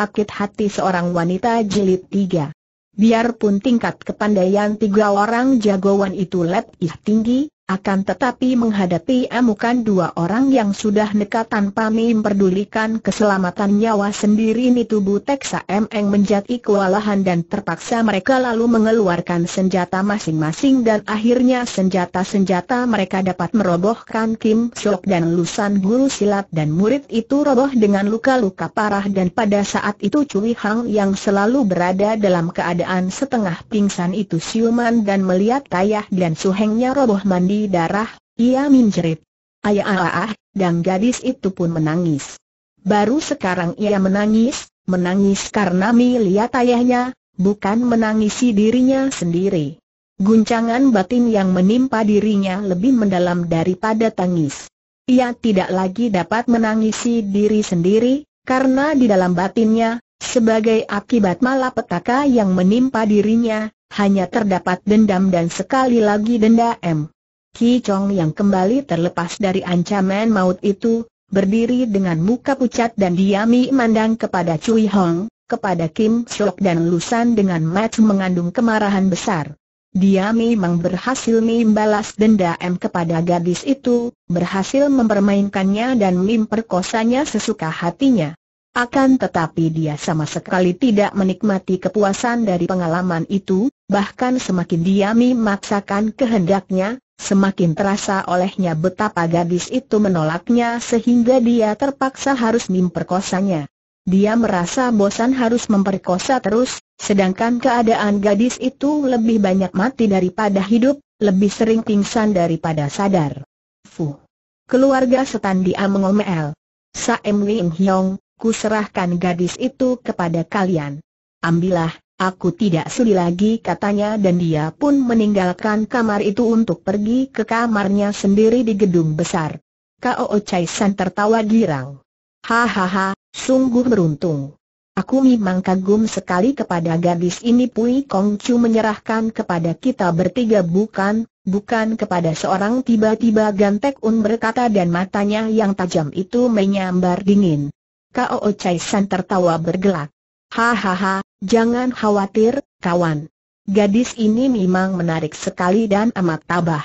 sakit hati seorang wanita jilid tiga. Biarpun tingkat kepandaian tiga orang jagoan itu letih tinggi, akan tetapi menghadapi amukan dua orang yang sudah nekat tanpa memperdulikan keselamatan nyawa sendiri ini tubuh Teksa yang menjadi kewalahan dan terpaksa mereka lalu mengeluarkan senjata masing-masing dan akhirnya senjata-senjata mereka dapat merobohkan Kim Sok dan Lusan guru silat dan murid itu roboh dengan luka-luka parah dan pada saat itu Cui Hang yang selalu berada dalam keadaan setengah pingsan itu siuman dan melihat Tayah dan Suhengnya roboh mandi darah, ia menjerit. Ayah ah, ah, ah, dan gadis itu pun menangis. Baru sekarang ia menangis, menangis karena melihat ayahnya, bukan menangisi dirinya sendiri. Guncangan batin yang menimpa dirinya lebih mendalam daripada tangis. Ia tidak lagi dapat menangisi diri sendiri, karena di dalam batinnya, sebagai akibat malapetaka yang menimpa dirinya, hanya terdapat dendam dan sekali lagi dendam. Ki Chong yang kembali terlepas dari ancaman maut itu, berdiri dengan muka pucat dan diami mandang kepada Cui Hong, kepada Kim Shok dan Lusan dengan mat mengandung kemarahan besar. Dia memang berhasil membalas M kepada gadis itu, berhasil mempermainkannya dan memperkosanya sesuka hatinya. Akan tetapi dia sama sekali tidak menikmati kepuasan dari pengalaman itu, bahkan semakin dia memaksakan kehendaknya, Semakin terasa olehnya betapa gadis itu menolaknya sehingga dia terpaksa harus memperkosanya. Dia merasa bosan harus memperkosa terus, sedangkan keadaan gadis itu lebih banyak mati daripada hidup, lebih sering pingsan daripada sadar. Fu. Keluarga setan dia mengomel. Saem Wim Hyong, kuserahkan gadis itu kepada kalian. Ambillah, Aku tidak sudi lagi katanya dan dia pun meninggalkan kamar itu untuk pergi ke kamarnya sendiri di gedung besar. Kao Chai San tertawa girang. Hahaha, sungguh beruntung. Aku memang kagum sekali kepada gadis ini Pui Kong Chu menyerahkan kepada kita bertiga bukan, bukan kepada seorang tiba-tiba Gantek Un berkata dan matanya yang tajam itu menyambar dingin. Kao Chai San tertawa bergelak. Hahaha, Jangan khawatir, kawan. Gadis ini memang menarik sekali dan amat tabah.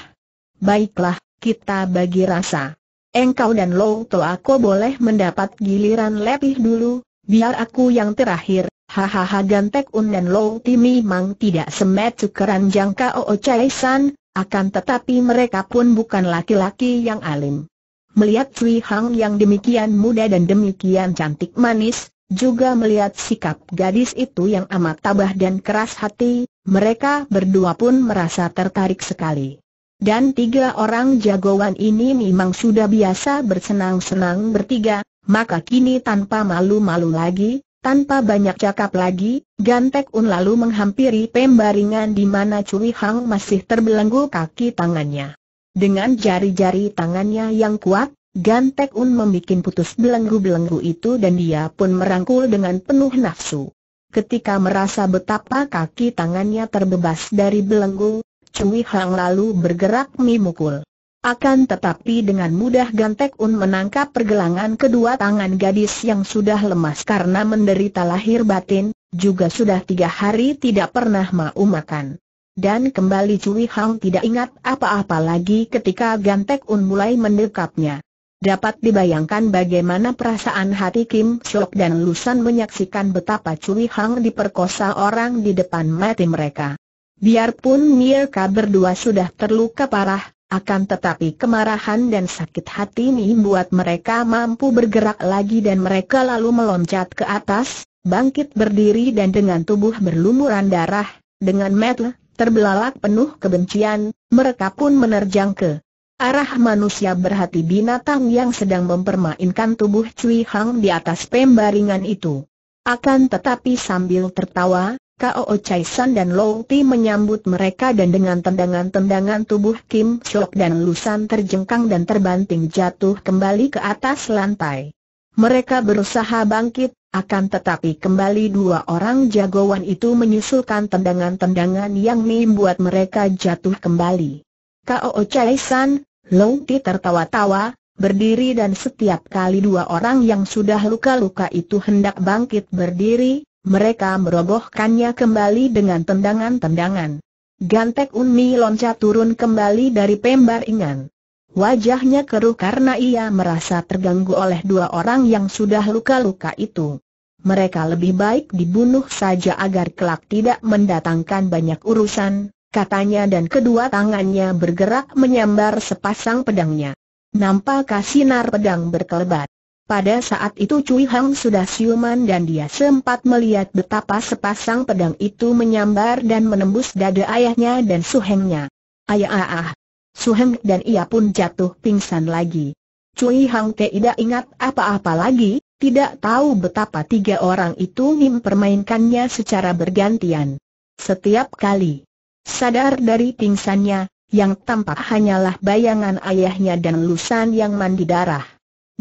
Baiklah, kita bagi rasa. Engkau dan Lo To aku boleh mendapat giliran lebih dulu, biar aku yang terakhir. Hahaha Gantek Un dan Lo Ti memang tidak semet sukeran jangka Oo Chai San, akan tetapi mereka pun bukan laki-laki yang alim. Melihat Cui Hang yang demikian muda dan demikian cantik manis, juga melihat sikap gadis itu yang amat tabah dan keras hati, mereka berdua pun merasa tertarik sekali. Dan tiga orang jagoan ini memang sudah biasa bersenang-senang bertiga, maka kini tanpa malu-malu lagi, tanpa banyak cakap lagi, Gantek Un lalu menghampiri pembaringan di mana Cui Hang masih terbelenggu kaki tangannya. Dengan jari-jari tangannya yang kuat, Gantek Un membuat putus belenggu-belenggu itu dan dia pun merangkul dengan penuh nafsu. Ketika merasa betapa kaki tangannya terbebas dari belenggu, Cui Hang lalu bergerak memukul. Akan tetapi dengan mudah Gantek Un menangkap pergelangan kedua tangan gadis yang sudah lemas karena menderita lahir batin, juga sudah tiga hari tidak pernah mau makan. Dan kembali Cui Hang tidak ingat apa-apa lagi ketika Gantek Un mulai mendekapnya. Dapat dibayangkan bagaimana perasaan hati Kim Shok dan Lusan menyaksikan betapa Cui Hang diperkosa orang di depan mati mereka. Biarpun mereka berdua sudah terluka parah, akan tetapi kemarahan dan sakit hati ini buat mereka mampu bergerak lagi dan mereka lalu meloncat ke atas, bangkit berdiri dan dengan tubuh berlumuran darah, dengan metel, terbelalak penuh kebencian, mereka pun menerjang ke Arah manusia berhati binatang yang sedang mempermainkan tubuh Cui Hang di atas pembaringan itu. Akan tetapi sambil tertawa, Kao Chai San dan Lou Ti menyambut mereka dan dengan tendangan-tendangan tubuh Kim Sok dan Lusan terjengkang dan terbanting jatuh kembali ke atas lantai. Mereka berusaha bangkit, akan tetapi kembali dua orang jagoan itu menyusulkan tendangan-tendangan yang membuat mereka jatuh kembali. Kao Chai San, Long Ti tertawa-tawa, berdiri dan setiap kali dua orang yang sudah luka-luka itu hendak bangkit berdiri, mereka merobohkannya kembali dengan tendangan-tendangan. Gantek Unmi loncat turun kembali dari pembaringan. Wajahnya keruh karena ia merasa terganggu oleh dua orang yang sudah luka-luka itu. Mereka lebih baik dibunuh saja agar kelak tidak mendatangkan banyak urusan, katanya dan kedua tangannya bergerak menyambar sepasang pedangnya. Nampak sinar pedang berkelebat. Pada saat itu Cui Hang sudah siuman dan dia sempat melihat betapa sepasang pedang itu menyambar dan menembus dada ayahnya dan suhengnya. Ayah ah, ah. Suheng dan ia pun jatuh pingsan lagi. Cui Hang tidak ingat apa-apa lagi, tidak tahu betapa tiga orang itu mempermainkannya secara bergantian. Setiap kali Sadar dari pingsannya, yang tampak hanyalah bayangan ayahnya dan Lusan yang mandi darah.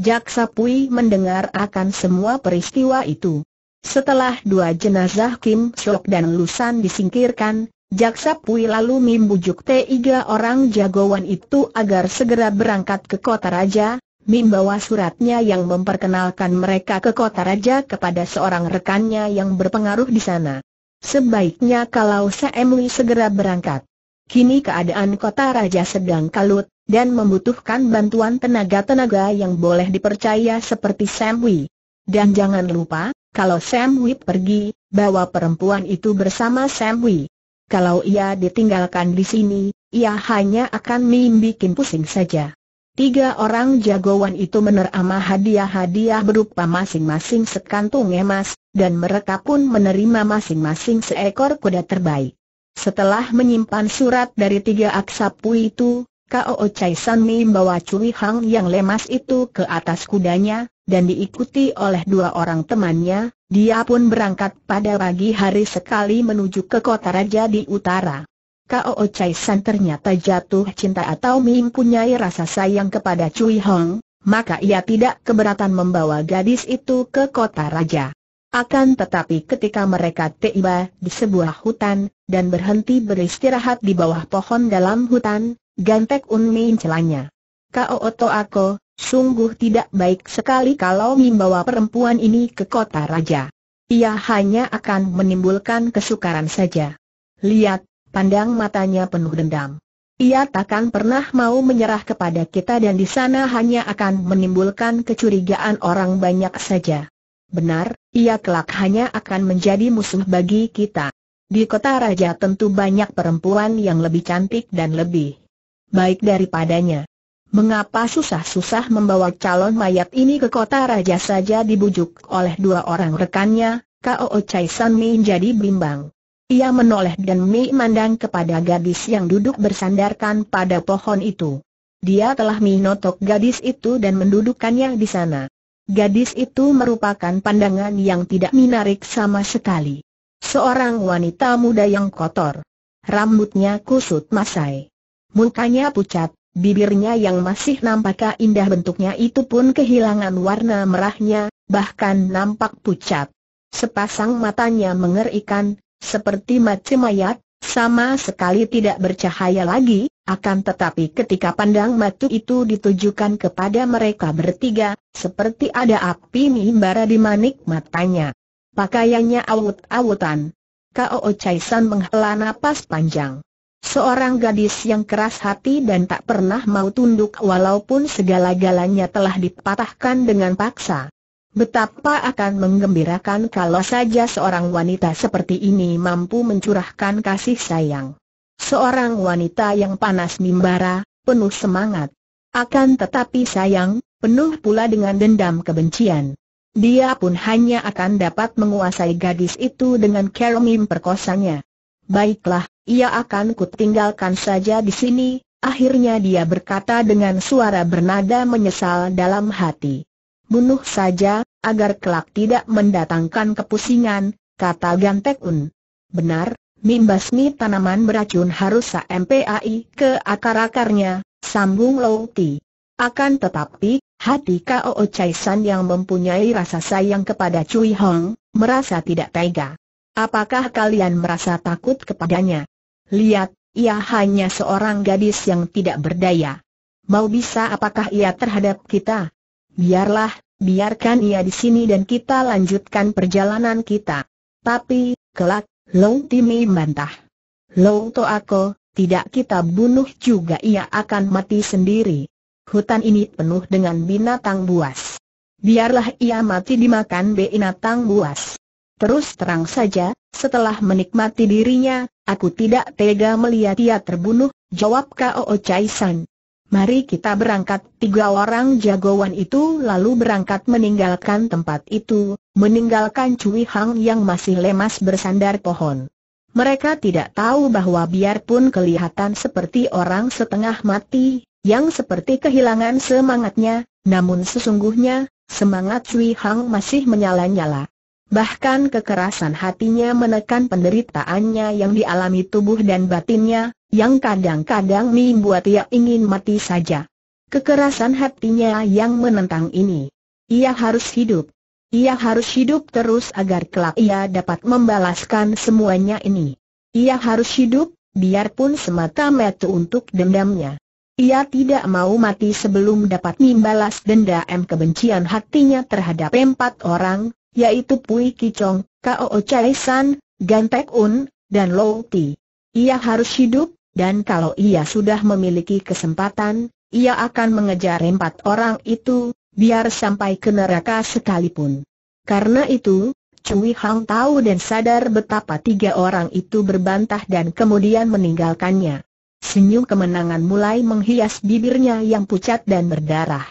Jaksa Pui mendengar akan semua peristiwa itu. Setelah dua jenazah Kim Sok dan Lusan disingkirkan, Jaksa Pui lalu membujuk tiga orang jagoan itu agar segera berangkat ke kota raja, membawa suratnya yang memperkenalkan mereka ke kota raja kepada seorang rekannya yang berpengaruh di sana. Sebaiknya kalau Seemli segera berangkat. Kini keadaan kota raja sedang kalut, dan membutuhkan bantuan tenaga-tenaga yang boleh dipercaya seperti Samui. Dan jangan lupa, kalau Samui pergi, bawa perempuan itu bersama Samui. Kalau ia ditinggalkan di sini, ia hanya akan membuat pusing saja. Tiga orang jagoan itu menerima hadiah-hadiah berupa masing-masing sekantung emas, dan mereka pun menerima masing-masing seekor kuda terbaik. Setelah menyimpan surat dari tiga aksapu itu, Koo Chai San membawa Cui Hang yang lemas itu ke atas kudanya, dan diikuti oleh dua orang temannya, dia pun berangkat pada pagi hari sekali menuju ke kota raja di utara. Koo Chai San ternyata jatuh cinta atau mempunyai rasa sayang kepada Cui Hong, maka ia tidak keberatan membawa gadis itu ke kota raja. Akan tetapi ketika mereka tiba di sebuah hutan, dan berhenti beristirahat di bawah pohon dalam hutan, Gantek Un celanya. Kau oto aku, sungguh tidak baik sekali kalau membawa perempuan ini ke kota raja. Ia hanya akan menimbulkan kesukaran saja. Lihat, pandang matanya penuh dendam. Ia takkan pernah mau menyerah kepada kita dan di sana hanya akan menimbulkan kecurigaan orang banyak saja. Benar, ia kelak hanya akan menjadi musuh bagi kita. Di kota raja tentu banyak perempuan yang lebih cantik dan lebih baik daripadanya. Mengapa susah-susah membawa calon mayat ini ke kota raja saja dibujuk oleh dua orang rekannya, Kao Chai San Min jadi bimbang. Ia menoleh dan Mi mandang kepada gadis yang duduk bersandarkan pada pohon itu. Dia telah minotok gadis itu dan mendudukkannya di sana. Gadis itu merupakan pandangan yang tidak menarik sama sekali. Seorang wanita muda yang kotor. Rambutnya kusut masai. Mukanya pucat, bibirnya yang masih nampak indah bentuknya itu pun kehilangan warna merahnya, bahkan nampak pucat. Sepasang matanya mengerikan, seperti macam mayat, sama sekali tidak bercahaya lagi, akan tetapi ketika pandang matu itu ditujukan kepada mereka bertiga, seperti ada api mimbara di manik matanya. Pakaiannya awut-awutan. Kao Chai menghela napas panjang. Seorang gadis yang keras hati dan tak pernah mau tunduk walaupun segala-galanya telah dipatahkan dengan paksa. Betapa akan menggembirakan kalau saja seorang wanita seperti ini mampu mencurahkan kasih sayang. Seorang wanita yang panas mimbara, penuh semangat. Akan tetapi sayang, penuh pula dengan dendam kebencian. Dia pun hanya akan dapat menguasai gadis itu dengan keromim perkosanya. Baiklah, ia akan kutinggalkan saja di sini, akhirnya dia berkata dengan suara bernada menyesal dalam hati bunuh saja, agar kelak tidak mendatangkan kepusingan, kata Gantekun. Benar, mimbasmi tanaman beracun harus sampai ke akar-akarnya, sambung Louti. Akan tetapi, hati Kao Chai San yang mempunyai rasa sayang kepada Cui Hong, merasa tidak tega. Apakah kalian merasa takut kepadanya? Lihat, ia hanya seorang gadis yang tidak berdaya. Mau bisa apakah ia terhadap kita? Biarlah, biarkan ia di sini dan kita lanjutkan perjalanan kita. Tapi, kelak, Long Timi membantah. Long Toako, tidak kita bunuh juga ia akan mati sendiri. Hutan ini penuh dengan binatang buas. Biarlah ia mati dimakan binatang buas. Terus terang saja, setelah menikmati dirinya, aku tidak tega melihat ia terbunuh, jawab Kao Chai San. Mari kita berangkat, tiga orang jagoan itu lalu berangkat meninggalkan tempat itu, meninggalkan Cui Hang yang masih lemas bersandar pohon. Mereka tidak tahu bahwa biarpun kelihatan seperti orang setengah mati, yang seperti kehilangan semangatnya, namun sesungguhnya, semangat Cui Hang masih menyala-nyala bahkan kekerasan hatinya menekan penderitaannya yang dialami tubuh dan batinnya, yang kadang-kadang membuat ia ingin mati saja. Kekerasan hatinya yang menentang ini. Ia harus hidup. Ia harus hidup terus agar kelak ia dapat membalaskan semuanya ini. Ia harus hidup, biarpun semata-mata untuk dendamnya. Ia tidak mau mati sebelum dapat membalas dendam kebencian hatinya terhadap empat orang, yaitu Pui Kicong, Kao Chai San, Gan Pek Un, dan Lo Ti. Ia harus hidup, dan kalau ia sudah memiliki kesempatan, ia akan mengejar empat orang itu, biar sampai ke neraka sekalipun. Karena itu, Cui Hang tahu dan sadar betapa tiga orang itu berbantah dan kemudian meninggalkannya. Senyum kemenangan mulai menghias bibirnya yang pucat dan berdarah.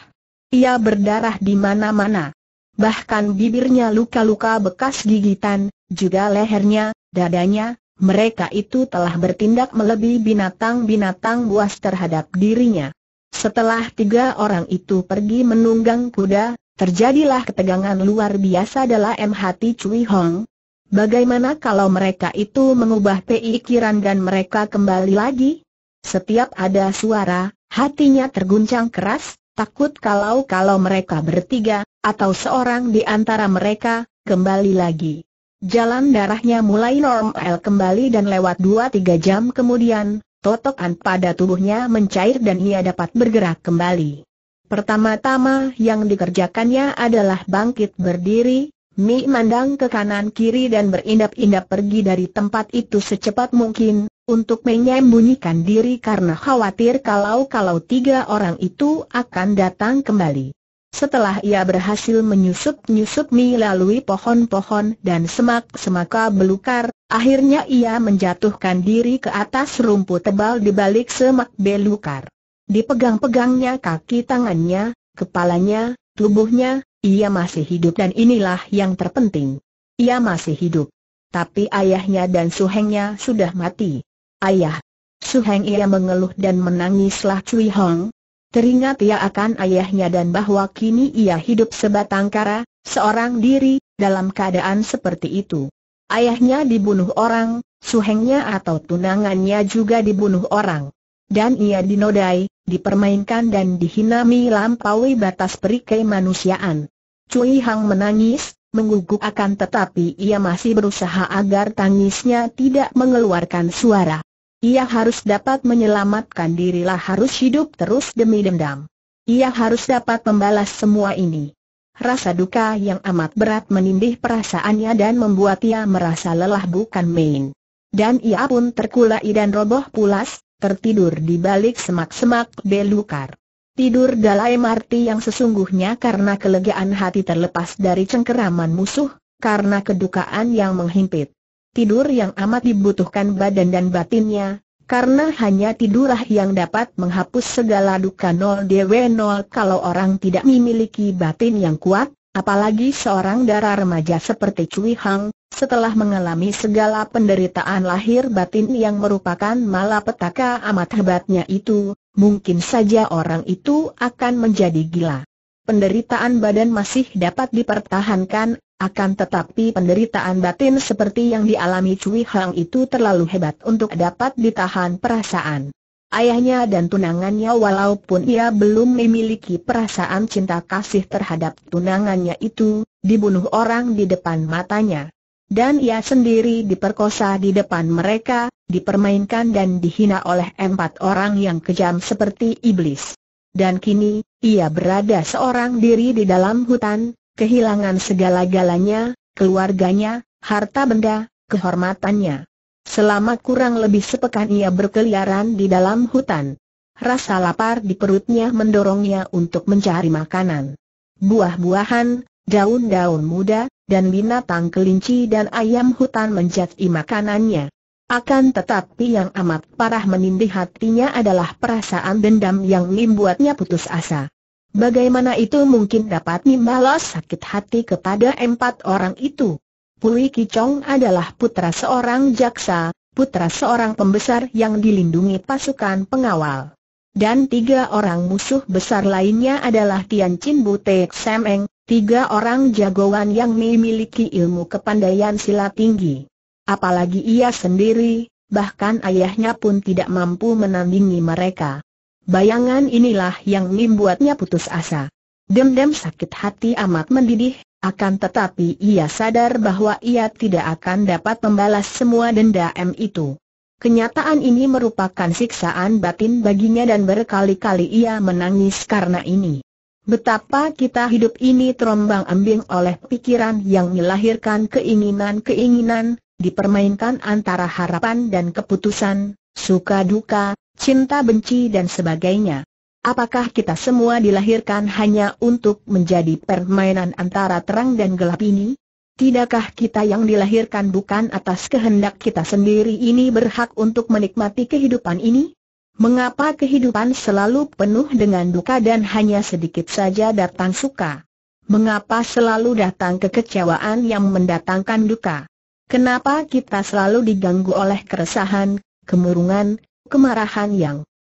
Ia berdarah di mana-mana bahkan bibirnya luka-luka bekas gigitan, juga lehernya, dadanya, mereka itu telah bertindak melebihi binatang-binatang buas terhadap dirinya. Setelah tiga orang itu pergi menunggang kuda, terjadilah ketegangan luar biasa dalam hati Cui Hong. Bagaimana kalau mereka itu mengubah pikiran dan mereka kembali lagi? Setiap ada suara, hatinya terguncang keras, Takut kalau-kalau mereka bertiga, atau seorang di antara mereka, kembali lagi. Jalan darahnya mulai normal kembali dan lewat 2-3 jam kemudian, totokan pada tubuhnya mencair dan ia dapat bergerak kembali. Pertama-tama yang dikerjakannya adalah bangkit berdiri, Mi mandang ke kanan kiri dan berindap-indap pergi dari tempat itu secepat mungkin, untuk menyembunyikan diri karena khawatir kalau-kalau tiga orang itu akan datang kembali. Setelah ia berhasil menyusup-nyusup melalui pohon-pohon dan semak-semaka belukar, akhirnya ia menjatuhkan diri ke atas rumput tebal di balik semak belukar. Dipegang-pegangnya kaki tangannya, kepalanya, tubuhnya, ia masih hidup dan inilah yang terpenting. Ia masih hidup. Tapi ayahnya dan suhengnya sudah mati. Ayah. Su Heng ia mengeluh dan menangislah Cui Hong. Teringat ia akan ayahnya dan bahwa kini ia hidup sebatang kara, seorang diri, dalam keadaan seperti itu. Ayahnya dibunuh orang, suhengnya atau tunangannya juga dibunuh orang. Dan ia dinodai, dipermainkan dan dihinami lampaui batas perikai manusiaan. Cui Hang menangis, mengguguk akan tetapi ia masih berusaha agar tangisnya tidak mengeluarkan suara. Ia harus dapat menyelamatkan dirilah harus hidup terus demi dendam. Ia harus dapat membalas semua ini. Rasa duka yang amat berat menindih perasaannya dan membuat ia merasa lelah bukan main. Dan ia pun terkulai dan roboh pulas, tertidur di balik semak-semak belukar. Tidur dalam arti yang sesungguhnya karena kelegaan hati terlepas dari cengkeraman musuh, karena kedukaan yang menghimpit tidur yang amat dibutuhkan badan dan batinnya, karena hanya tidurlah yang dapat menghapus segala duka nol dw nol kalau orang tidak memiliki batin yang kuat, apalagi seorang darah remaja seperti Cui Hang, setelah mengalami segala penderitaan lahir batin yang merupakan malapetaka amat hebatnya itu, mungkin saja orang itu akan menjadi gila. Penderitaan badan masih dapat dipertahankan, akan tetapi penderitaan batin seperti yang dialami Cui Hang itu terlalu hebat untuk dapat ditahan perasaan. Ayahnya dan tunangannya walaupun ia belum memiliki perasaan cinta kasih terhadap tunangannya itu, dibunuh orang di depan matanya. Dan ia sendiri diperkosa di depan mereka, dipermainkan dan dihina oleh empat orang yang kejam seperti iblis. Dan kini, ia berada seorang diri di dalam hutan, kehilangan segala-galanya, keluarganya, harta benda, kehormatannya. Selama kurang lebih sepekan ia berkeliaran di dalam hutan. Rasa lapar di perutnya mendorongnya untuk mencari makanan. Buah-buahan, daun-daun muda, dan binatang kelinci dan ayam hutan menjadi makanannya. Akan tetapi yang amat parah menindih hatinya adalah perasaan dendam yang membuatnya putus asa. Bagaimana itu mungkin dapat membalas sakit hati kepada empat orang itu? Pui Kicong adalah putra seorang jaksa, putra seorang pembesar yang dilindungi pasukan pengawal. Dan tiga orang musuh besar lainnya adalah Tian Chin Semeng, tiga orang jagoan yang memiliki ilmu kepandaian silat tinggi. Apalagi ia sendiri, bahkan ayahnya pun tidak mampu menandingi mereka. Bayangan inilah yang membuatnya putus asa. Demdem sakit hati amat mendidih, akan tetapi ia sadar bahwa ia tidak akan dapat membalas semua denda M itu. Kenyataan ini merupakan siksaan batin baginya dan berkali-kali ia menangis karena ini. Betapa kita hidup ini terombang ambing oleh pikiran yang melahirkan keinginan-keinginan, dipermainkan antara harapan dan keputusan, suka duka, cinta benci dan sebagainya. Apakah kita semua dilahirkan hanya untuk menjadi permainan antara terang dan gelap ini? Tidakkah kita yang dilahirkan bukan atas kehendak kita sendiri ini berhak untuk menikmati kehidupan ini? Mengapa kehidupan selalu penuh dengan duka dan hanya sedikit saja datang suka? Mengapa selalu datang kekecewaan yang mendatangkan duka? Kenapa kita selalu diganggu oleh keresahan, kemurungan, kemarahan yang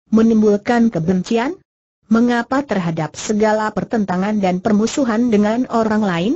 menimbulkan kebencian? Mengapa terhadap segala pertentangan dan permusuhan dengan orang lain?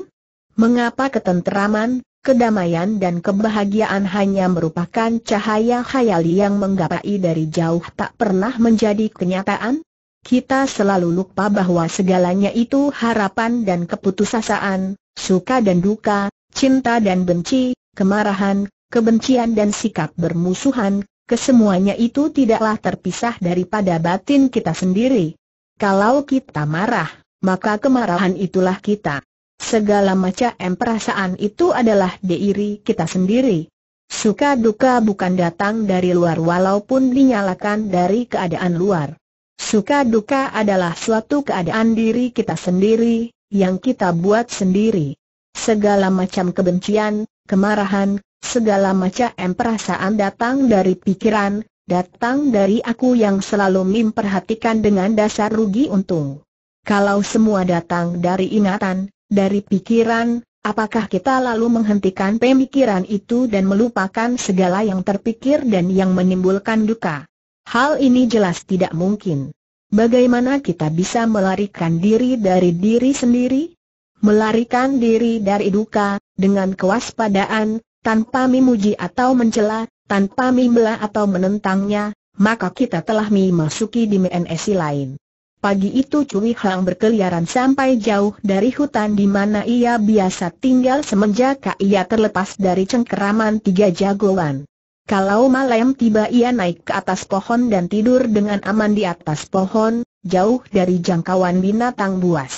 Mengapa ketenteraman, kedamaian dan kebahagiaan hanya merupakan cahaya khayali yang menggapai dari jauh tak pernah menjadi kenyataan? Kita selalu lupa bahwa segalanya itu harapan dan keputusasaan, suka dan duka, cinta dan benci, kemarahan, kebencian dan sikap bermusuhan, kesemuanya itu tidaklah terpisah daripada batin kita sendiri. Kalau kita marah, maka kemarahan itulah kita. Segala macam perasaan itu adalah diri kita sendiri. Suka duka bukan datang dari luar walaupun dinyalakan dari keadaan luar. Suka duka adalah suatu keadaan diri kita sendiri, yang kita buat sendiri. Segala macam kebencian, kemarahan, Segala macam perasaan datang dari pikiran, datang dari aku yang selalu memperhatikan dengan dasar rugi untung. Kalau semua datang dari ingatan, dari pikiran, apakah kita lalu menghentikan pemikiran itu dan melupakan segala yang terpikir dan yang menimbulkan duka? Hal ini jelas tidak mungkin. Bagaimana kita bisa melarikan diri dari diri sendiri? Melarikan diri dari duka, dengan kewaspadaan, tanpa memuji atau mencela, tanpa membela atau menentangnya, maka kita telah memasuki dimensi lain. Pagi itu Cui Hang berkeliaran sampai jauh dari hutan di mana ia biasa tinggal semenjak ia terlepas dari cengkeraman tiga jagoan. Kalau malam tiba ia naik ke atas pohon dan tidur dengan aman di atas pohon, jauh dari jangkauan binatang buas.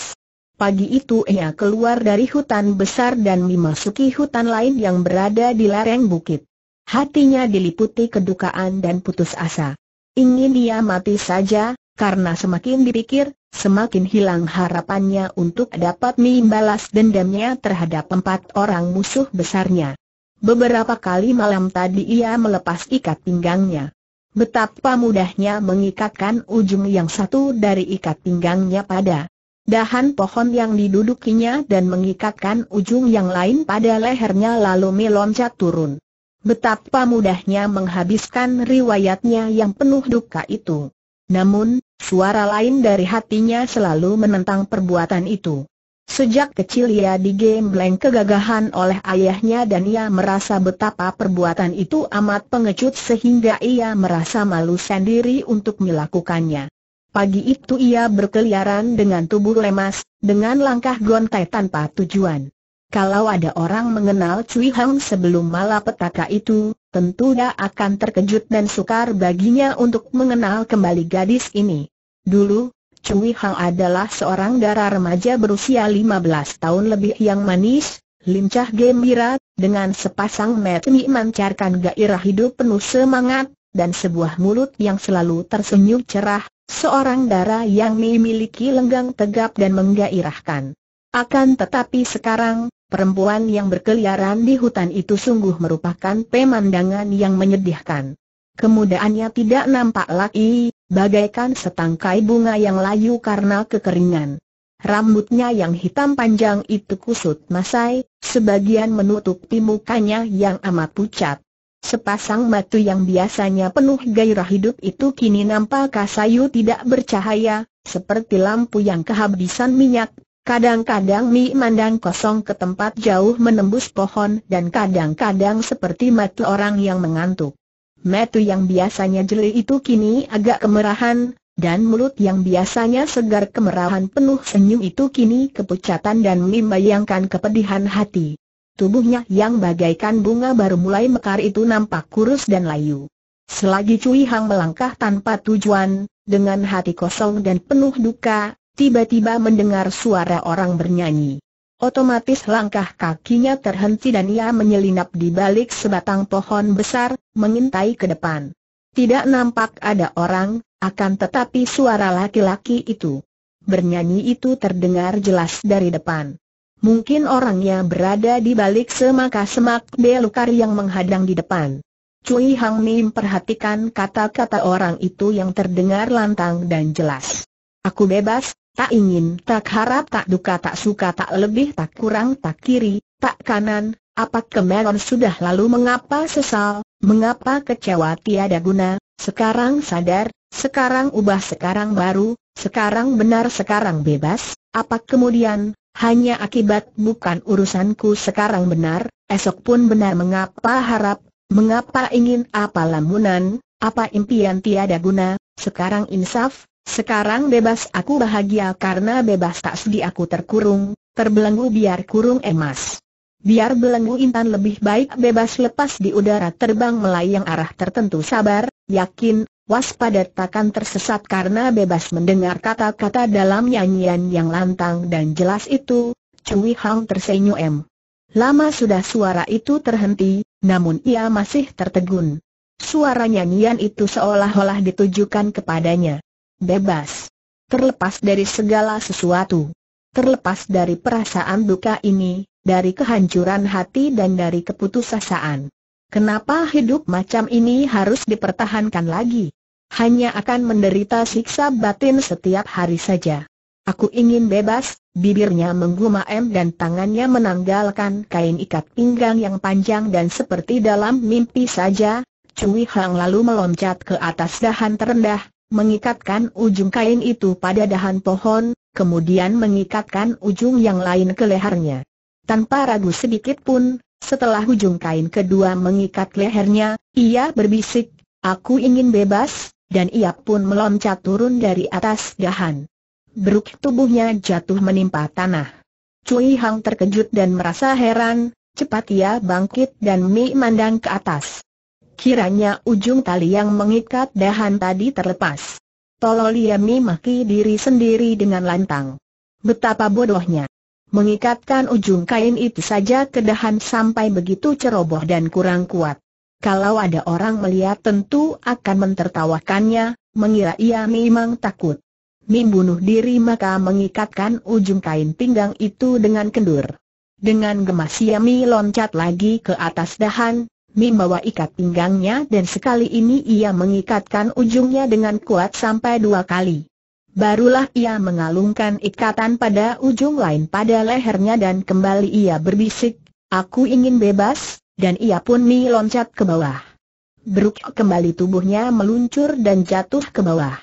Pagi itu ia keluar dari hutan besar dan memasuki hutan lain yang berada di lereng bukit. Hatinya diliputi kedukaan dan putus asa. Ingin dia mati saja, karena semakin dipikir, semakin hilang harapannya untuk dapat membalas dendamnya terhadap empat orang musuh besarnya. Beberapa kali malam tadi ia melepas ikat pinggangnya. Betapa mudahnya mengikatkan ujung yang satu dari ikat pinggangnya pada dahan pohon yang didudukinya dan mengikatkan ujung yang lain pada lehernya lalu meloncat turun. Betapa mudahnya menghabiskan riwayatnya yang penuh duka itu. Namun, suara lain dari hatinya selalu menentang perbuatan itu. Sejak kecil ia digembleng kegagahan oleh ayahnya dan ia merasa betapa perbuatan itu amat pengecut sehingga ia merasa malu sendiri untuk melakukannya. Pagi itu ia berkeliaran dengan tubuh lemas, dengan langkah gontai tanpa tujuan. Kalau ada orang mengenal Cui Hang sebelum malapetaka itu, tentu dia akan terkejut dan sukar baginya untuk mengenal kembali gadis ini. Dulu, Cui Hang adalah seorang darah remaja berusia 15 tahun lebih yang manis, lincah gembira, dengan sepasang mata memancarkan gairah hidup penuh semangat, dan sebuah mulut yang selalu tersenyum cerah, Seorang dara yang memiliki lenggang tegap dan menggairahkan. Akan tetapi sekarang, perempuan yang berkeliaran di hutan itu sungguh merupakan pemandangan yang menyedihkan. Kemudaannya tidak nampak lagi, bagaikan setangkai bunga yang layu karena kekeringan. Rambutnya yang hitam panjang itu kusut masai, sebagian menutupi mukanya yang amat pucat. Sepasang mata yang biasanya penuh gairah hidup itu kini nampak kasayu tidak bercahaya, seperti lampu yang kehabisan minyak. Kadang-kadang Mi mandang kosong ke tempat jauh menembus pohon dan kadang-kadang seperti mata orang yang mengantuk. Mata yang biasanya jeli itu kini agak kemerahan, dan mulut yang biasanya segar kemerahan penuh senyum itu kini kepucatan dan membayangkan kepedihan hati. Tubuhnya yang bagaikan bunga baru mulai mekar itu nampak kurus dan layu. Selagi Cui Hang melangkah tanpa tujuan, dengan hati kosong dan penuh duka, tiba-tiba mendengar suara orang bernyanyi. Otomatis langkah kakinya terhenti dan ia menyelinap di balik sebatang pohon besar, mengintai ke depan. Tidak nampak ada orang, akan tetapi suara laki-laki itu. Bernyanyi itu terdengar jelas dari depan. Mungkin orangnya berada di balik semak-semak belukar yang menghadang di depan. Cui Hang Mim perhatikan kata-kata orang itu yang terdengar lantang dan jelas. Aku bebas, tak ingin, tak harap, tak duka, tak suka, tak lebih, tak kurang, tak kiri, tak kanan. Apa kemeron sudah lalu mengapa sesal, mengapa kecewa tiada guna, sekarang sadar, sekarang ubah, sekarang baru, sekarang benar, sekarang bebas, apa kemudian, hanya akibat bukan urusanku sekarang benar, esok pun benar mengapa harap, mengapa ingin apa lamunan, apa impian tiada guna, sekarang insaf, sekarang bebas aku bahagia karena bebas tak sedi aku terkurung, terbelenggu biar kurung emas. Biar belenggu intan lebih baik bebas lepas di udara terbang melayang arah tertentu sabar, yakin, waspada takkan tersesat karena bebas mendengar kata-kata dalam nyanyian yang lantang dan jelas itu, Cui Hang tersenyum. Lama sudah suara itu terhenti, namun ia masih tertegun. Suara nyanyian itu seolah-olah ditujukan kepadanya. Bebas. Terlepas dari segala sesuatu. Terlepas dari perasaan duka ini, dari kehancuran hati dan dari keputusasaan. Kenapa hidup macam ini harus dipertahankan lagi? hanya akan menderita siksa batin setiap hari saja. Aku ingin bebas, bibirnya menggumam dan tangannya menanggalkan kain ikat pinggang yang panjang dan seperti dalam mimpi saja, Cui Hang lalu meloncat ke atas dahan terendah, mengikatkan ujung kain itu pada dahan pohon, kemudian mengikatkan ujung yang lain ke lehernya. Tanpa ragu sedikit pun, setelah ujung kain kedua mengikat lehernya, ia berbisik, Aku ingin bebas, dan ia pun meloncat turun dari atas dahan. Beruk tubuhnya jatuh menimpa tanah. Cui Hang terkejut dan merasa heran, cepat ia bangkit dan mi mandang ke atas. Kiranya ujung tali yang mengikat dahan tadi terlepas. Tolol ia mi maki diri sendiri dengan lantang. Betapa bodohnya. Mengikatkan ujung kain itu saja ke dahan sampai begitu ceroboh dan kurang kuat. Kalau ada orang melihat tentu akan mentertawakannya, mengira ia memang takut. Mim bunuh diri maka mengikatkan ujung kain pinggang itu dengan kendur. Dengan gemas ia mi loncat lagi ke atas dahan, Mim bawa ikat pinggangnya dan sekali ini ia mengikatkan ujungnya dengan kuat sampai dua kali. Barulah ia mengalungkan ikatan pada ujung lain pada lehernya dan kembali ia berbisik, Aku ingin bebas, dan ia pun nih loncat ke bawah. Beruk kembali tubuhnya meluncur dan jatuh ke bawah.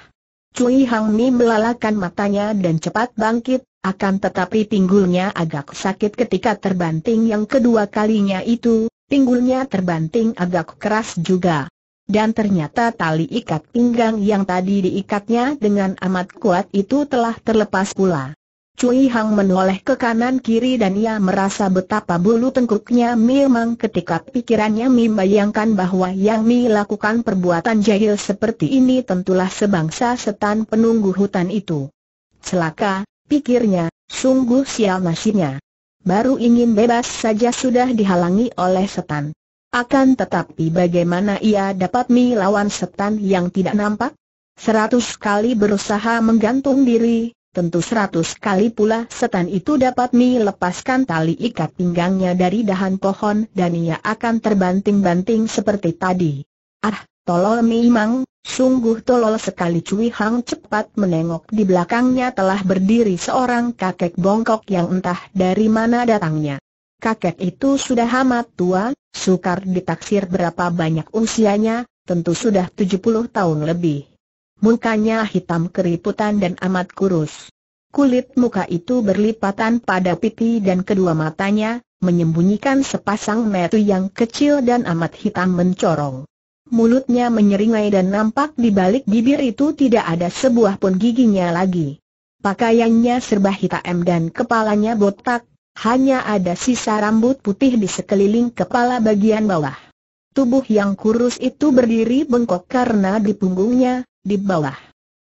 Cui Hang Mi melalakan matanya dan cepat bangkit, akan tetapi pinggulnya agak sakit ketika terbanting yang kedua kalinya itu, pinggulnya terbanting agak keras juga. Dan ternyata tali ikat pinggang yang tadi diikatnya dengan amat kuat itu telah terlepas pula. Cui Hang menoleh ke kanan kiri dan ia merasa betapa bulu tengkuknya memang ketika pikirannya membayangkan bahwa Yang Mi lakukan perbuatan jahil seperti ini tentulah sebangsa setan penunggu hutan itu. Celaka, pikirnya, sungguh sial nasibnya. Baru ingin bebas saja sudah dihalangi oleh setan. Akan tetapi bagaimana ia dapat melawan setan yang tidak nampak? Seratus kali berusaha menggantung diri, tentu seratus kali pula setan itu dapat melepaskan tali ikat pinggangnya dari dahan pohon dan ia akan terbanting-banting seperti tadi. Ah, tolol memang, sungguh tolol sekali Cui Hang cepat menengok di belakangnya telah berdiri seorang kakek bongkok yang entah dari mana datangnya. Kakek itu sudah amat tua, sukar ditaksir berapa banyak usianya, tentu sudah tujuh puluh tahun lebih mukanya hitam keriputan dan amat kurus. Kulit muka itu berlipatan pada pipi dan kedua matanya, menyembunyikan sepasang mata yang kecil dan amat hitam mencorong. Mulutnya menyeringai dan nampak di balik bibir itu tidak ada sebuah pun giginya lagi. Pakaiannya serba hitam dan kepalanya botak, hanya ada sisa rambut putih di sekeliling kepala bagian bawah. Tubuh yang kurus itu berdiri bengkok karena di punggungnya, di bawah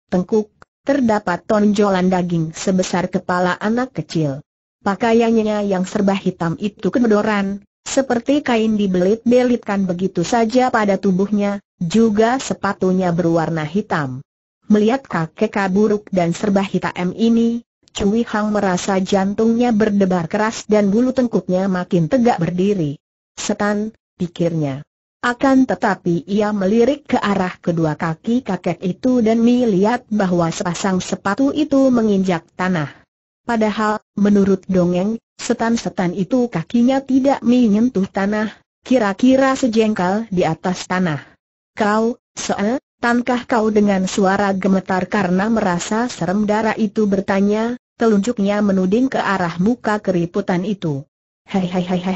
tengkuk, terdapat tonjolan daging sebesar kepala anak kecil. Pakaiannya yang serba hitam itu kedodoran, seperti kain dibelit-belitkan begitu saja pada tubuhnya, juga sepatunya berwarna hitam. Melihat kakek kaburuk dan serba hitam ini, Cui Hang merasa jantungnya berdebar keras dan bulu tengkuknya makin tegak berdiri. Setan, pikirnya. Akan tetapi ia melirik ke arah kedua kaki kakek itu dan melihat bahwa sepasang sepatu itu menginjak tanah. Padahal, menurut dongeng, setan-setan itu kakinya tidak menyentuh tanah, kira-kira sejengkal di atas tanah. Kau, soal, tankah kau dengan suara gemetar karena merasa serem darah itu bertanya, telunjuknya menuding ke arah muka keriputan itu hei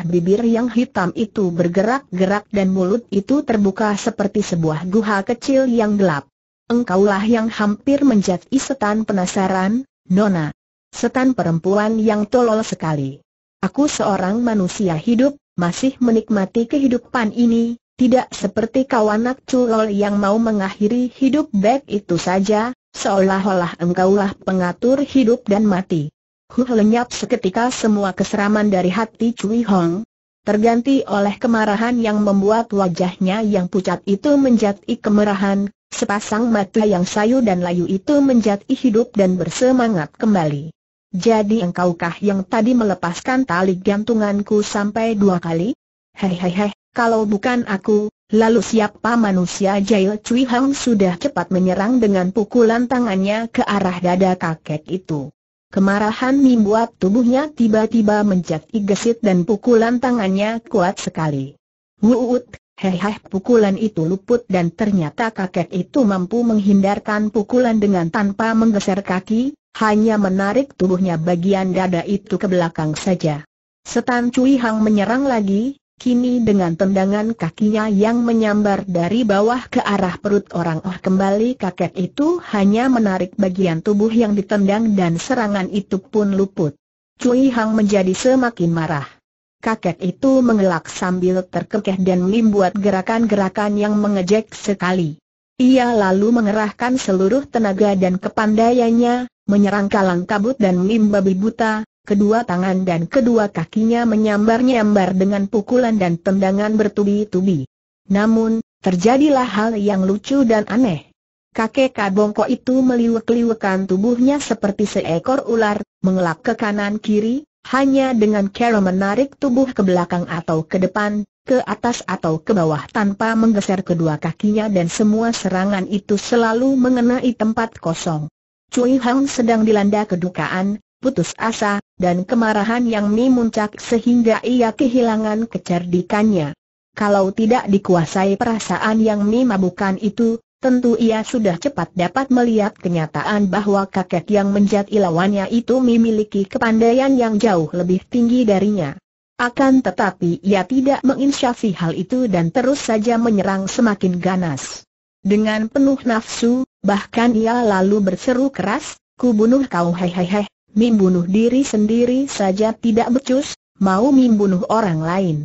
bibir yang hitam itu bergerak-gerak dan mulut itu terbuka seperti sebuah guha kecil yang gelap. Engkaulah yang hampir menjadi setan penasaran, Nona. Setan perempuan yang tolol sekali. Aku seorang manusia hidup, masih menikmati kehidupan ini, tidak seperti kau anak culol yang mau mengakhiri hidup baik itu saja, seolah-olah engkaulah pengatur hidup dan mati. Huh lenyap seketika semua keseraman dari hati Cui Hong, terganti oleh kemarahan yang membuat wajahnya yang pucat itu menjadi kemerahan, sepasang mata yang sayu dan layu itu menjadi hidup dan bersemangat kembali. Jadi engkaukah yang tadi melepaskan tali gantunganku sampai dua kali? Hei hei hei, kalau bukan aku, lalu siapa manusia jahil Cui Hong sudah cepat menyerang dengan pukulan tangannya ke arah dada kakek itu. Kemarahan membuat tubuhnya tiba-tiba menjadi gesit dan pukulan tangannya kuat sekali. Wuut, hehe, pukulan itu luput dan ternyata kakek itu mampu menghindarkan pukulan dengan tanpa menggeser kaki, hanya menarik tubuhnya bagian dada itu ke belakang saja. Setan Cui Hang menyerang lagi, Kini dengan tendangan kakinya yang menyambar dari bawah ke arah perut orang oh kembali kakek itu hanya menarik bagian tubuh yang ditendang dan serangan itu pun luput. Cui Hang menjadi semakin marah. Kakek itu mengelak sambil terkekeh dan membuat gerakan-gerakan yang mengejek sekali. Ia lalu mengerahkan seluruh tenaga dan kepandaiannya, menyerang kalang kabut dan mim babi buta, kedua tangan dan kedua kakinya menyambar-nyambar dengan pukulan dan tendangan bertubi-tubi. Namun, terjadilah hal yang lucu dan aneh. Kakek Kabongko itu meliwek-liwekan tubuhnya seperti seekor ular, mengelap ke kanan kiri, hanya dengan cara menarik tubuh ke belakang atau ke depan, ke atas atau ke bawah tanpa menggeser kedua kakinya dan semua serangan itu selalu mengenai tempat kosong. Cui Hang sedang dilanda kedukaan, putus asa, dan kemarahan yang memuncak sehingga ia kehilangan kecerdikannya. Kalau tidak dikuasai perasaan yang memabukkan itu, Tentu ia sudah cepat dapat melihat kenyataan bahwa kakek yang menjadi ilawannya itu memiliki kepandaian yang jauh lebih tinggi darinya. Akan tetapi ia tidak menginsyafi hal itu dan terus saja menyerang semakin ganas. Dengan penuh nafsu, bahkan ia lalu berseru keras, "Kubunuh bunuh kau hehehe!" Mim bunuh diri sendiri saja tidak becus, mau Mim bunuh orang lain.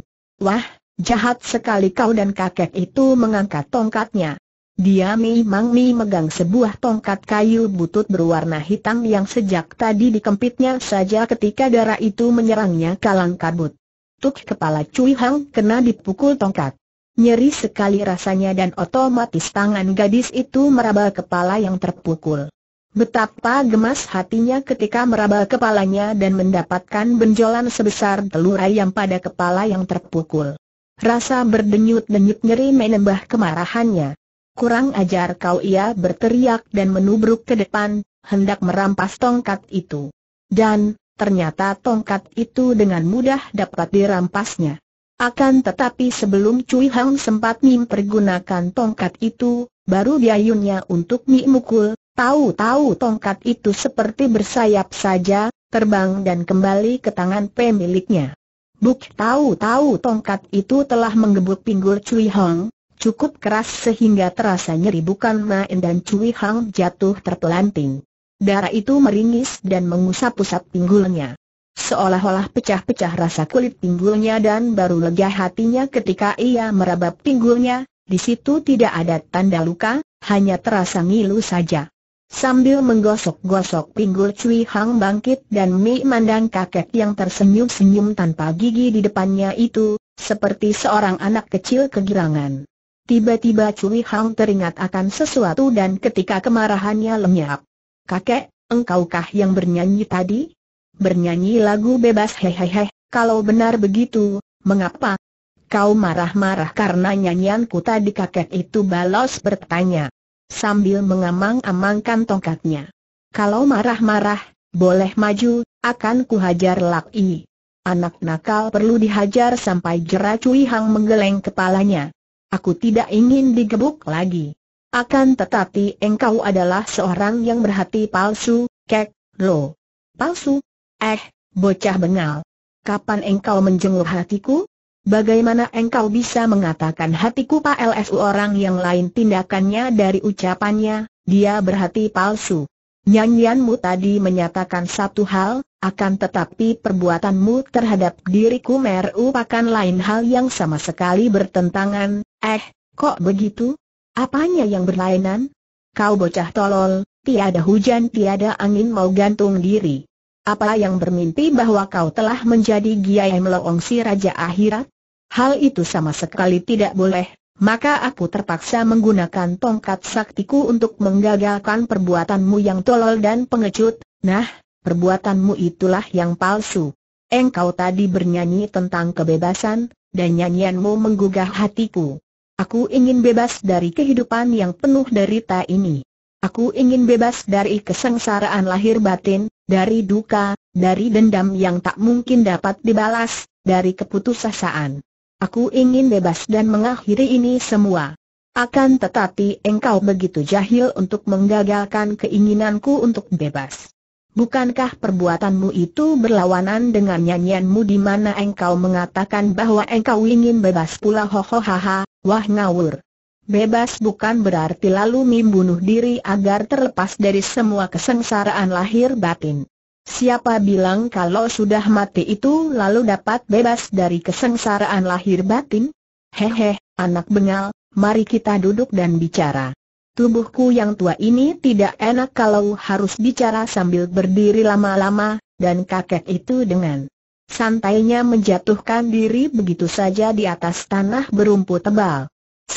Wah, jahat sekali kau dan kakek itu mengangkat tongkatnya. Dia memang Mi megang sebuah tongkat kayu butut berwarna hitam yang sejak tadi dikempitnya saja ketika darah itu menyerangnya kalang kabut. Tuk kepala Cui Hang kena dipukul tongkat. Nyeri sekali rasanya dan otomatis tangan gadis itu meraba kepala yang terpukul. Betapa gemas hatinya ketika meraba kepalanya dan mendapatkan benjolan sebesar telur ayam pada kepala yang terpukul. Rasa berdenyut-denyut nyeri menembah kemarahannya. Kurang ajar kau ia berteriak dan menubruk ke depan, hendak merampas tongkat itu. Dan, ternyata tongkat itu dengan mudah dapat dirampasnya. Akan tetapi sebelum Cui Hang sempat mempergunakan tongkat itu, baru diayunnya untuk mimukul. Tahu-tahu tongkat itu seperti bersayap saja, terbang dan kembali ke tangan pemiliknya. Buk tahu-tahu tongkat itu telah menggebuk pinggul Cui Hong, cukup keras sehingga terasa nyeri bukan main dan Cui Hong jatuh terpelanting. Darah itu meringis dan mengusap-usap pinggulnya. Seolah-olah pecah-pecah rasa kulit pinggulnya dan baru lega hatinya ketika ia merabap pinggulnya, di situ tidak ada tanda luka, hanya terasa ngilu saja. Sambil menggosok-gosok pinggul Cui Hang bangkit dan Mi mandang kakek yang tersenyum-senyum tanpa gigi di depannya itu, seperti seorang anak kecil kegirangan. Tiba-tiba Cui Hang teringat akan sesuatu dan ketika kemarahannya lenyap. Kakek, engkaukah yang bernyanyi tadi? Bernyanyi lagu bebas hehehe, kalau benar begitu, mengapa? Kau marah-marah karena nyanyianku tadi kakek itu balas bertanya sambil mengamang-amangkan tongkatnya. Kalau marah-marah, boleh maju, akan kuhajar lak i. Anak nakal perlu dihajar sampai jerah Cui Hang menggeleng kepalanya. Aku tidak ingin digebuk lagi. Akan tetapi engkau adalah seorang yang berhati palsu, kek, lo. Palsu? Eh, bocah bengal. Kapan engkau menjenguk hatiku? Bagaimana engkau bisa mengatakan hatiku Pak LSU orang yang lain tindakannya dari ucapannya, dia berhati palsu. Nyanyianmu tadi menyatakan satu hal, akan tetapi perbuatanmu terhadap diriku merupakan lain hal yang sama sekali bertentangan. Eh, kok begitu? Apanya yang berlainan? Kau bocah tolol, tiada hujan tiada angin mau gantung diri. Apa yang bermimpi bahwa kau telah menjadi Giai Meloong si Raja Akhirat? hal itu sama sekali tidak boleh, maka aku terpaksa menggunakan tongkat saktiku untuk menggagalkan perbuatanmu yang tolol dan pengecut, nah, perbuatanmu itulah yang palsu. Engkau tadi bernyanyi tentang kebebasan, dan nyanyianmu menggugah hatiku. Aku ingin bebas dari kehidupan yang penuh derita ini. Aku ingin bebas dari kesengsaraan lahir batin, dari duka, dari dendam yang tak mungkin dapat dibalas, dari keputusasaan. Aku ingin bebas dan mengakhiri ini semua. Akan tetapi engkau begitu jahil untuk menggagalkan keinginanku untuk bebas. Bukankah perbuatanmu itu berlawanan dengan nyanyianmu di mana engkau mengatakan bahwa engkau ingin bebas pula hohohaha, wah ngawur. Bebas bukan berarti lalu membunuh diri agar terlepas dari semua kesengsaraan lahir batin. Siapa bilang kalau sudah mati itu lalu dapat bebas dari kesengsaraan lahir batin? Hehe, anak bengal, mari kita duduk dan bicara. Tubuhku yang tua ini tidak enak kalau harus bicara sambil berdiri lama-lama, dan kakek itu dengan santainya menjatuhkan diri begitu saja di atas tanah berumput tebal.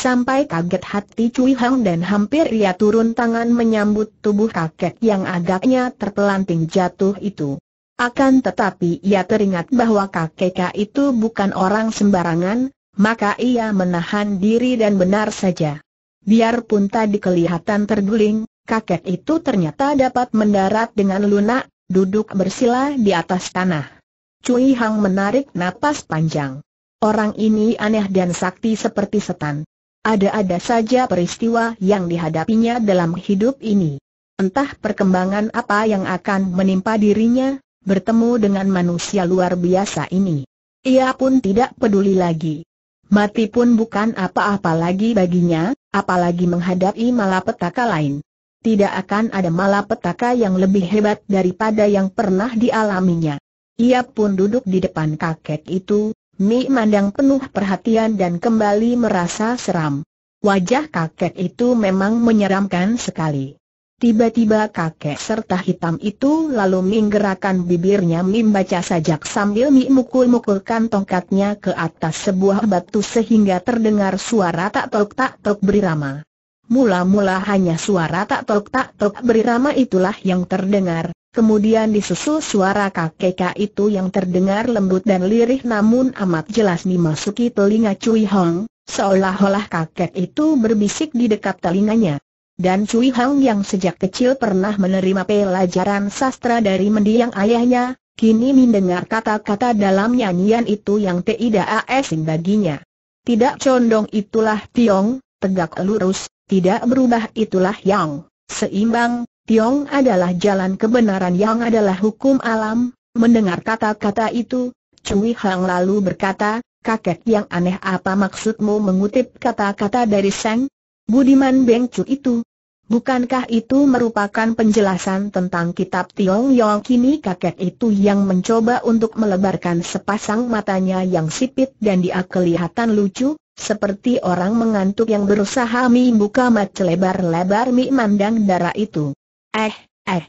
Sampai kaget hati Cui Hang dan hampir ia turun tangan menyambut tubuh kakek yang agaknya terpelanting jatuh itu. Akan tetapi ia teringat bahwa kakek itu bukan orang sembarangan, maka ia menahan diri dan benar saja. Biarpun tadi kelihatan terguling, kakek itu ternyata dapat mendarat dengan lunak, duduk bersila di atas tanah. Cui Hang menarik napas panjang. Orang ini aneh dan sakti seperti setan. Ada-ada saja peristiwa yang dihadapinya dalam hidup ini. Entah perkembangan apa yang akan menimpa dirinya, bertemu dengan manusia luar biasa ini. Ia pun tidak peduli lagi. Mati pun bukan apa-apa lagi baginya, apalagi menghadapi malapetaka lain. Tidak akan ada malapetaka yang lebih hebat daripada yang pernah dialaminya. Ia pun duduk di depan kakek itu, Mi mandang penuh perhatian dan kembali merasa seram. Wajah kakek itu memang menyeramkan sekali. Tiba-tiba kakek serta hitam itu lalu menggerakkan bibirnya baca sajak sambil Mi mukul-mukulkan tongkatnya ke atas sebuah batu sehingga terdengar suara tak tok tak tok berirama. Mula-mula hanya suara tak tok tak tok berirama itulah yang terdengar, Kemudian disusul suara kakek itu yang terdengar lembut dan lirih namun amat jelas dimasuki telinga Cui Hong, seolah-olah kakek itu berbisik di dekat telinganya. Dan Cui Hong yang sejak kecil pernah menerima pelajaran sastra dari mendiang ayahnya, kini mendengar kata-kata dalam nyanyian itu yang tidak asing baginya. Tidak condong itulah Tiong, tegak lurus, tidak berubah itulah Yang, seimbang, Tiong adalah jalan kebenaran yang adalah hukum alam, mendengar kata-kata itu, Cui Hang lalu berkata, kakek yang aneh apa maksudmu mengutip kata-kata dari Seng? Budiman Beng Cu itu. Bukankah itu merupakan penjelasan tentang kitab Tiong Yong kini kakek itu yang mencoba untuk melebarkan sepasang matanya yang sipit dan dia kelihatan lucu, seperti orang mengantuk yang berusaha membuka mata lebar-lebar mandang darah itu. Eh, eh.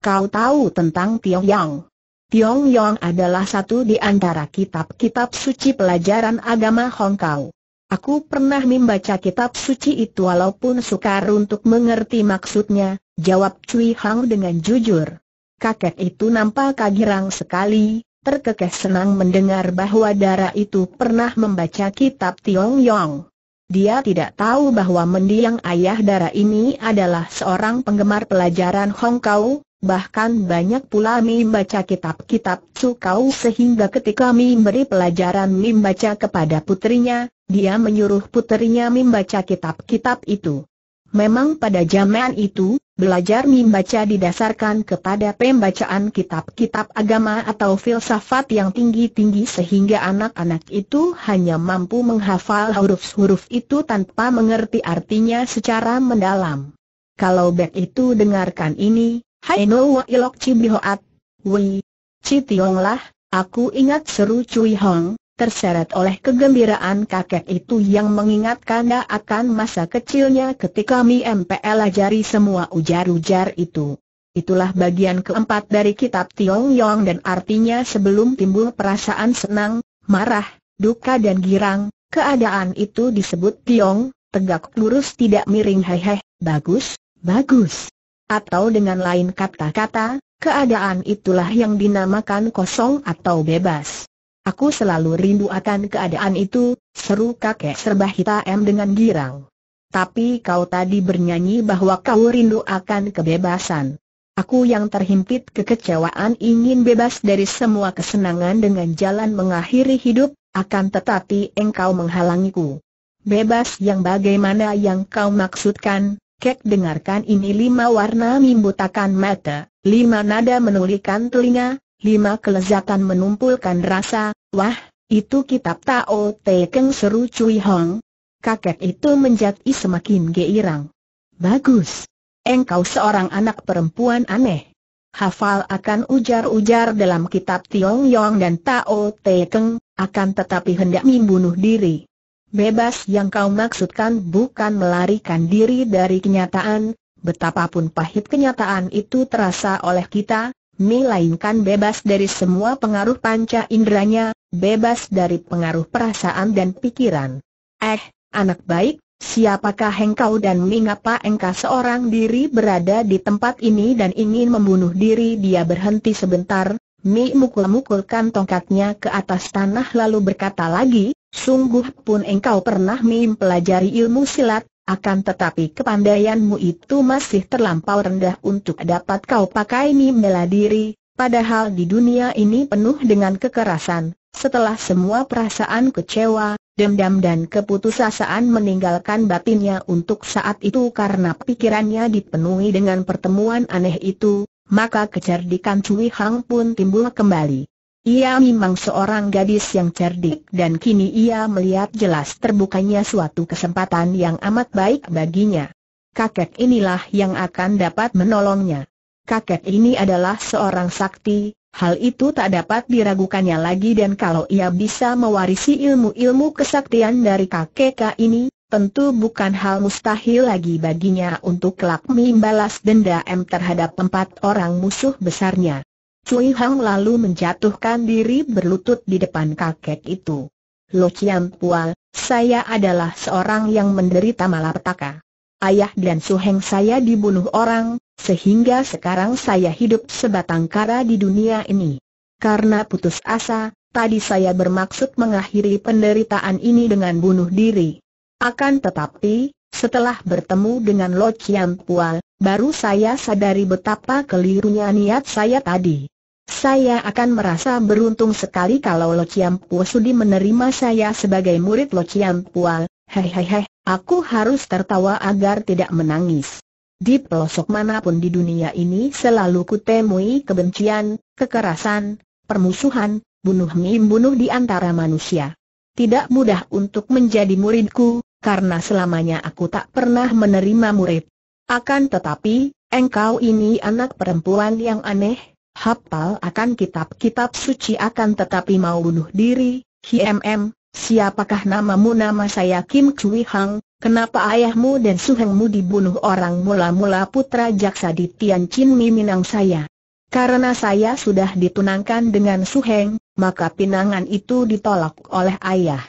Kau tahu tentang Tiong Yang? Tiong Yang adalah satu di antara kitab-kitab suci pelajaran agama Hongkau. Aku pernah membaca kitab suci itu walaupun sukar untuk mengerti maksudnya, jawab Cui Hang dengan jujur. Kakek itu nampak kagirang sekali, terkekeh senang mendengar bahwa darah itu pernah membaca kitab Tiong Yang. Dia tidak tahu bahwa mendiang ayah dara ini adalah seorang penggemar pelajaran Hongkau, bahkan banyak pula baca kitab-kitab Cukau sehingga ketika beri pelajaran baca kepada putrinya, dia menyuruh putrinya membaca kitab-kitab itu. Memang pada zaman itu, Belajar membaca didasarkan kepada pembacaan kitab-kitab agama atau filsafat yang tinggi-tinggi sehingga anak-anak itu hanya mampu menghafal huruf-huruf itu tanpa mengerti artinya secara mendalam. Kalau Bek itu dengarkan ini, Hai no wa ilok cibihoat, wei, citionglah, aku ingat seru Cui Hong, terseret oleh kegembiraan kakek itu yang mengingatkannya akan masa kecilnya ketika Mi MPL ajari semua ujar-ujar itu. Itulah bagian keempat dari kitab Tiong Yong dan artinya sebelum timbul perasaan senang, marah, duka dan girang, keadaan itu disebut Tiong, tegak lurus tidak miring hehe, bagus, bagus. Atau dengan lain kata-kata, keadaan itulah yang dinamakan kosong atau bebas. Aku selalu rindu akan keadaan itu, seru kakek serba hitam dengan girang. Tapi kau tadi bernyanyi bahwa kau rindu akan kebebasan. Aku yang terhimpit kekecewaan ingin bebas dari semua kesenangan dengan jalan mengakhiri hidup, akan tetapi engkau menghalangiku. Bebas yang bagaimana yang kau maksudkan, kek dengarkan ini lima warna membutakan mata, lima nada menulikan telinga, lima kelezatan menumpulkan rasa, wah, itu kitab Tao Te Keng seru Cui Hong. Kakek itu menjadi semakin geirang. Bagus. Engkau seorang anak perempuan aneh. Hafal akan ujar-ujar dalam kitab Tiong Yong dan Tao Te Keng, akan tetapi hendak membunuh diri. Bebas yang kau maksudkan bukan melarikan diri dari kenyataan, betapapun pahit kenyataan itu terasa oleh kita, melainkan bebas dari semua pengaruh panca inderanya, bebas dari pengaruh perasaan dan pikiran. Eh, anak baik, siapakah engkau dan mengapa engkau seorang diri berada di tempat ini dan ingin membunuh diri dia berhenti sebentar, Mi mukul-mukulkan tongkatnya ke atas tanah lalu berkata lagi, sungguh pun engkau pernah Mi pelajari ilmu silat, akan tetapi kepandaianmu itu masih terlampau rendah untuk dapat kau pakai ini bela diri, padahal di dunia ini penuh dengan kekerasan. Setelah semua perasaan kecewa, dendam dan keputusasaan meninggalkan batinnya untuk saat itu karena pikirannya dipenuhi dengan pertemuan aneh itu, maka kecerdikan Cui Hang pun timbul kembali. Ia memang seorang gadis yang cerdik dan kini ia melihat jelas terbukanya suatu kesempatan yang amat baik baginya. Kakek inilah yang akan dapat menolongnya. Kakek ini adalah seorang sakti, hal itu tak dapat diragukannya lagi dan kalau ia bisa mewarisi ilmu-ilmu kesaktian dari kakek ini, tentu bukan hal mustahil lagi baginya untuk kelak membalas dendam terhadap empat orang musuh besarnya. Cui Hang lalu menjatuhkan diri berlutut di depan kakek itu. Lo Chiam Pual, saya adalah seorang yang menderita malapetaka. Ayah dan suheng saya dibunuh orang, sehingga sekarang saya hidup sebatang kara di dunia ini. Karena putus asa, tadi saya bermaksud mengakhiri penderitaan ini dengan bunuh diri. Akan tetapi, setelah bertemu dengan Lo Chiang Pua, baru saya sadari betapa kelirunya niat saya tadi. Saya akan merasa beruntung sekali kalau Lo Chiang Pua sudi menerima saya sebagai murid Lo Hei Pua. Hehehe, aku harus tertawa agar tidak menangis. Di pelosok manapun di dunia ini selalu kutemui kebencian, kekerasan, permusuhan, bunuh membunuh di antara manusia. Tidak mudah untuk menjadi muridku, karena selamanya aku tak pernah menerima murid. Akan tetapi, engkau ini anak perempuan yang aneh, hafal akan kitab-kitab suci akan tetapi mau bunuh diri, HMM, siapakah namamu nama saya Kim Chui Hang, kenapa ayahmu dan suhengmu dibunuh orang mula-mula putra jaksa di Tian Tianjin Minang saya? Karena saya sudah ditunangkan dengan suheng, maka pinangan itu ditolak oleh ayah.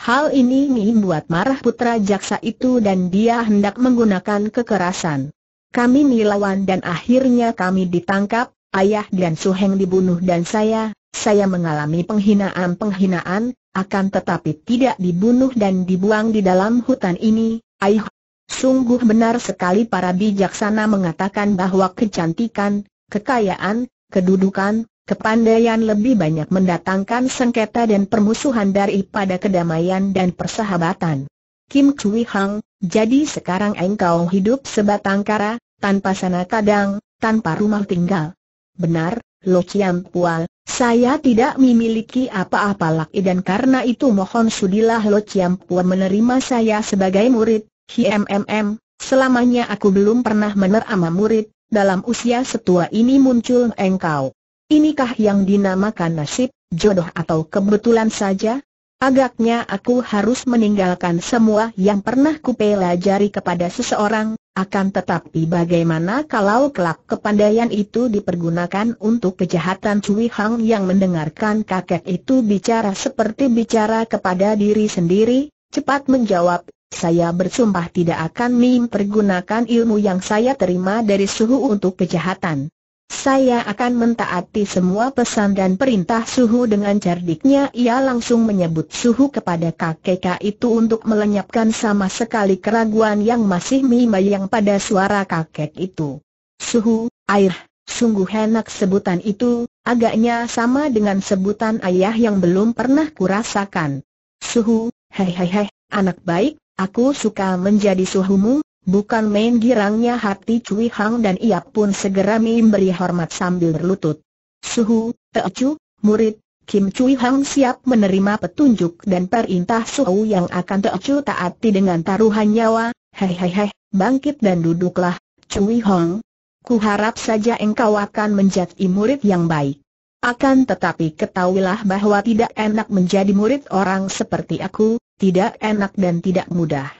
Hal ini membuat marah putra jaksa itu dan dia hendak menggunakan kekerasan. Kami melawan dan akhirnya kami ditangkap, ayah dan suheng dibunuh dan saya, saya mengalami penghinaan-penghinaan, akan tetapi tidak dibunuh dan dibuang di dalam hutan ini, ayah. Sungguh benar sekali para bijaksana mengatakan bahwa kecantikan, kekayaan, kedudukan, kepandaian lebih banyak mendatangkan sengketa dan permusuhan daripada kedamaian dan persahabatan. Kim Chui Hang, jadi sekarang engkau hidup sebatang kara, tanpa sana kadang, tanpa rumah tinggal. Benar, Lo Chiam Pual, saya tidak memiliki apa-apa laki dan karena itu mohon sudilah Lo Chiam Pual menerima saya sebagai murid, HMMM, selamanya aku belum pernah menerima murid, dalam usia setua ini muncul engkau. Inikah yang dinamakan nasib, jodoh atau kebetulan saja? Agaknya aku harus meninggalkan semua yang pernah kupelajari kepada seseorang, akan tetapi bagaimana kalau kelak kepandaian itu dipergunakan untuk kejahatan Cui Hang yang mendengarkan kakek itu bicara seperti bicara kepada diri sendiri, cepat menjawab, saya bersumpah tidak akan mempergunakan ilmu yang saya terima dari suhu untuk kejahatan. Saya akan mentaati semua pesan dan perintah suhu dengan cerdiknya ia langsung menyebut suhu kepada kakek itu untuk melenyapkan sama sekali keraguan yang masih mimbayang pada suara kakek itu. Suhu, air, sungguh enak sebutan itu, agaknya sama dengan sebutan ayah yang belum pernah kurasakan. Suhu, hehehe, anak baik, aku suka menjadi suhumu, Bukan main girangnya hati Cui Hang dan ia pun segera memberi hormat sambil berlutut. Suhu, Chu, murid, Kim Cui Hang siap menerima petunjuk dan perintah Suhu yang akan Chu taati dengan taruhan nyawa, Hei hei hei, bangkit dan duduklah, Cui Hang. Ku harap saja engkau akan menjadi murid yang baik. Akan tetapi ketahuilah bahwa tidak enak menjadi murid orang seperti aku, tidak enak dan tidak mudah.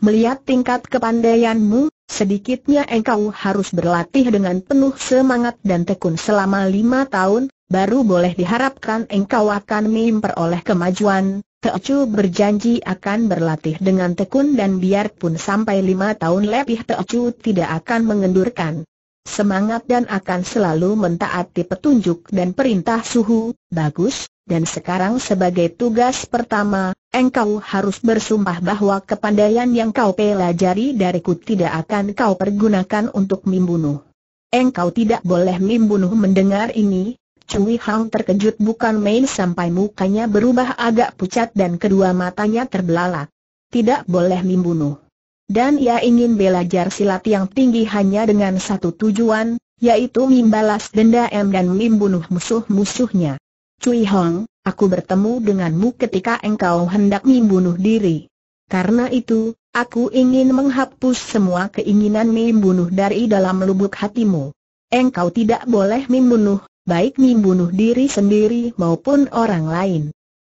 Melihat tingkat kepandaianmu, sedikitnya engkau harus berlatih dengan penuh semangat dan tekun selama lima tahun, baru boleh diharapkan engkau akan memperoleh kemajuan. Teocu berjanji akan berlatih dengan tekun dan biarpun sampai lima tahun lebih Teocu tidak akan mengendurkan semangat dan akan selalu mentaati petunjuk dan perintah suhu, bagus, dan sekarang sebagai tugas pertama, Engkau harus bersumpah bahwa kepandaian yang kau pelajari dariku tidak akan kau pergunakan untuk membunuh. Engkau tidak boleh membunuh mendengar ini, Cui Hang terkejut bukan main sampai mukanya berubah agak pucat dan kedua matanya terbelalak. Tidak boleh membunuh. Dan ia ingin belajar silat yang tinggi hanya dengan satu tujuan, yaitu membalas dendam dan membunuh musuh-musuhnya. Cui Hong, aku bertemu denganmu ketika engkau hendak membunuh diri. Karena itu, aku ingin menghapus semua keinginan membunuh dari dalam lubuk hatimu. Engkau tidak boleh membunuh, baik membunuh diri sendiri maupun orang lain.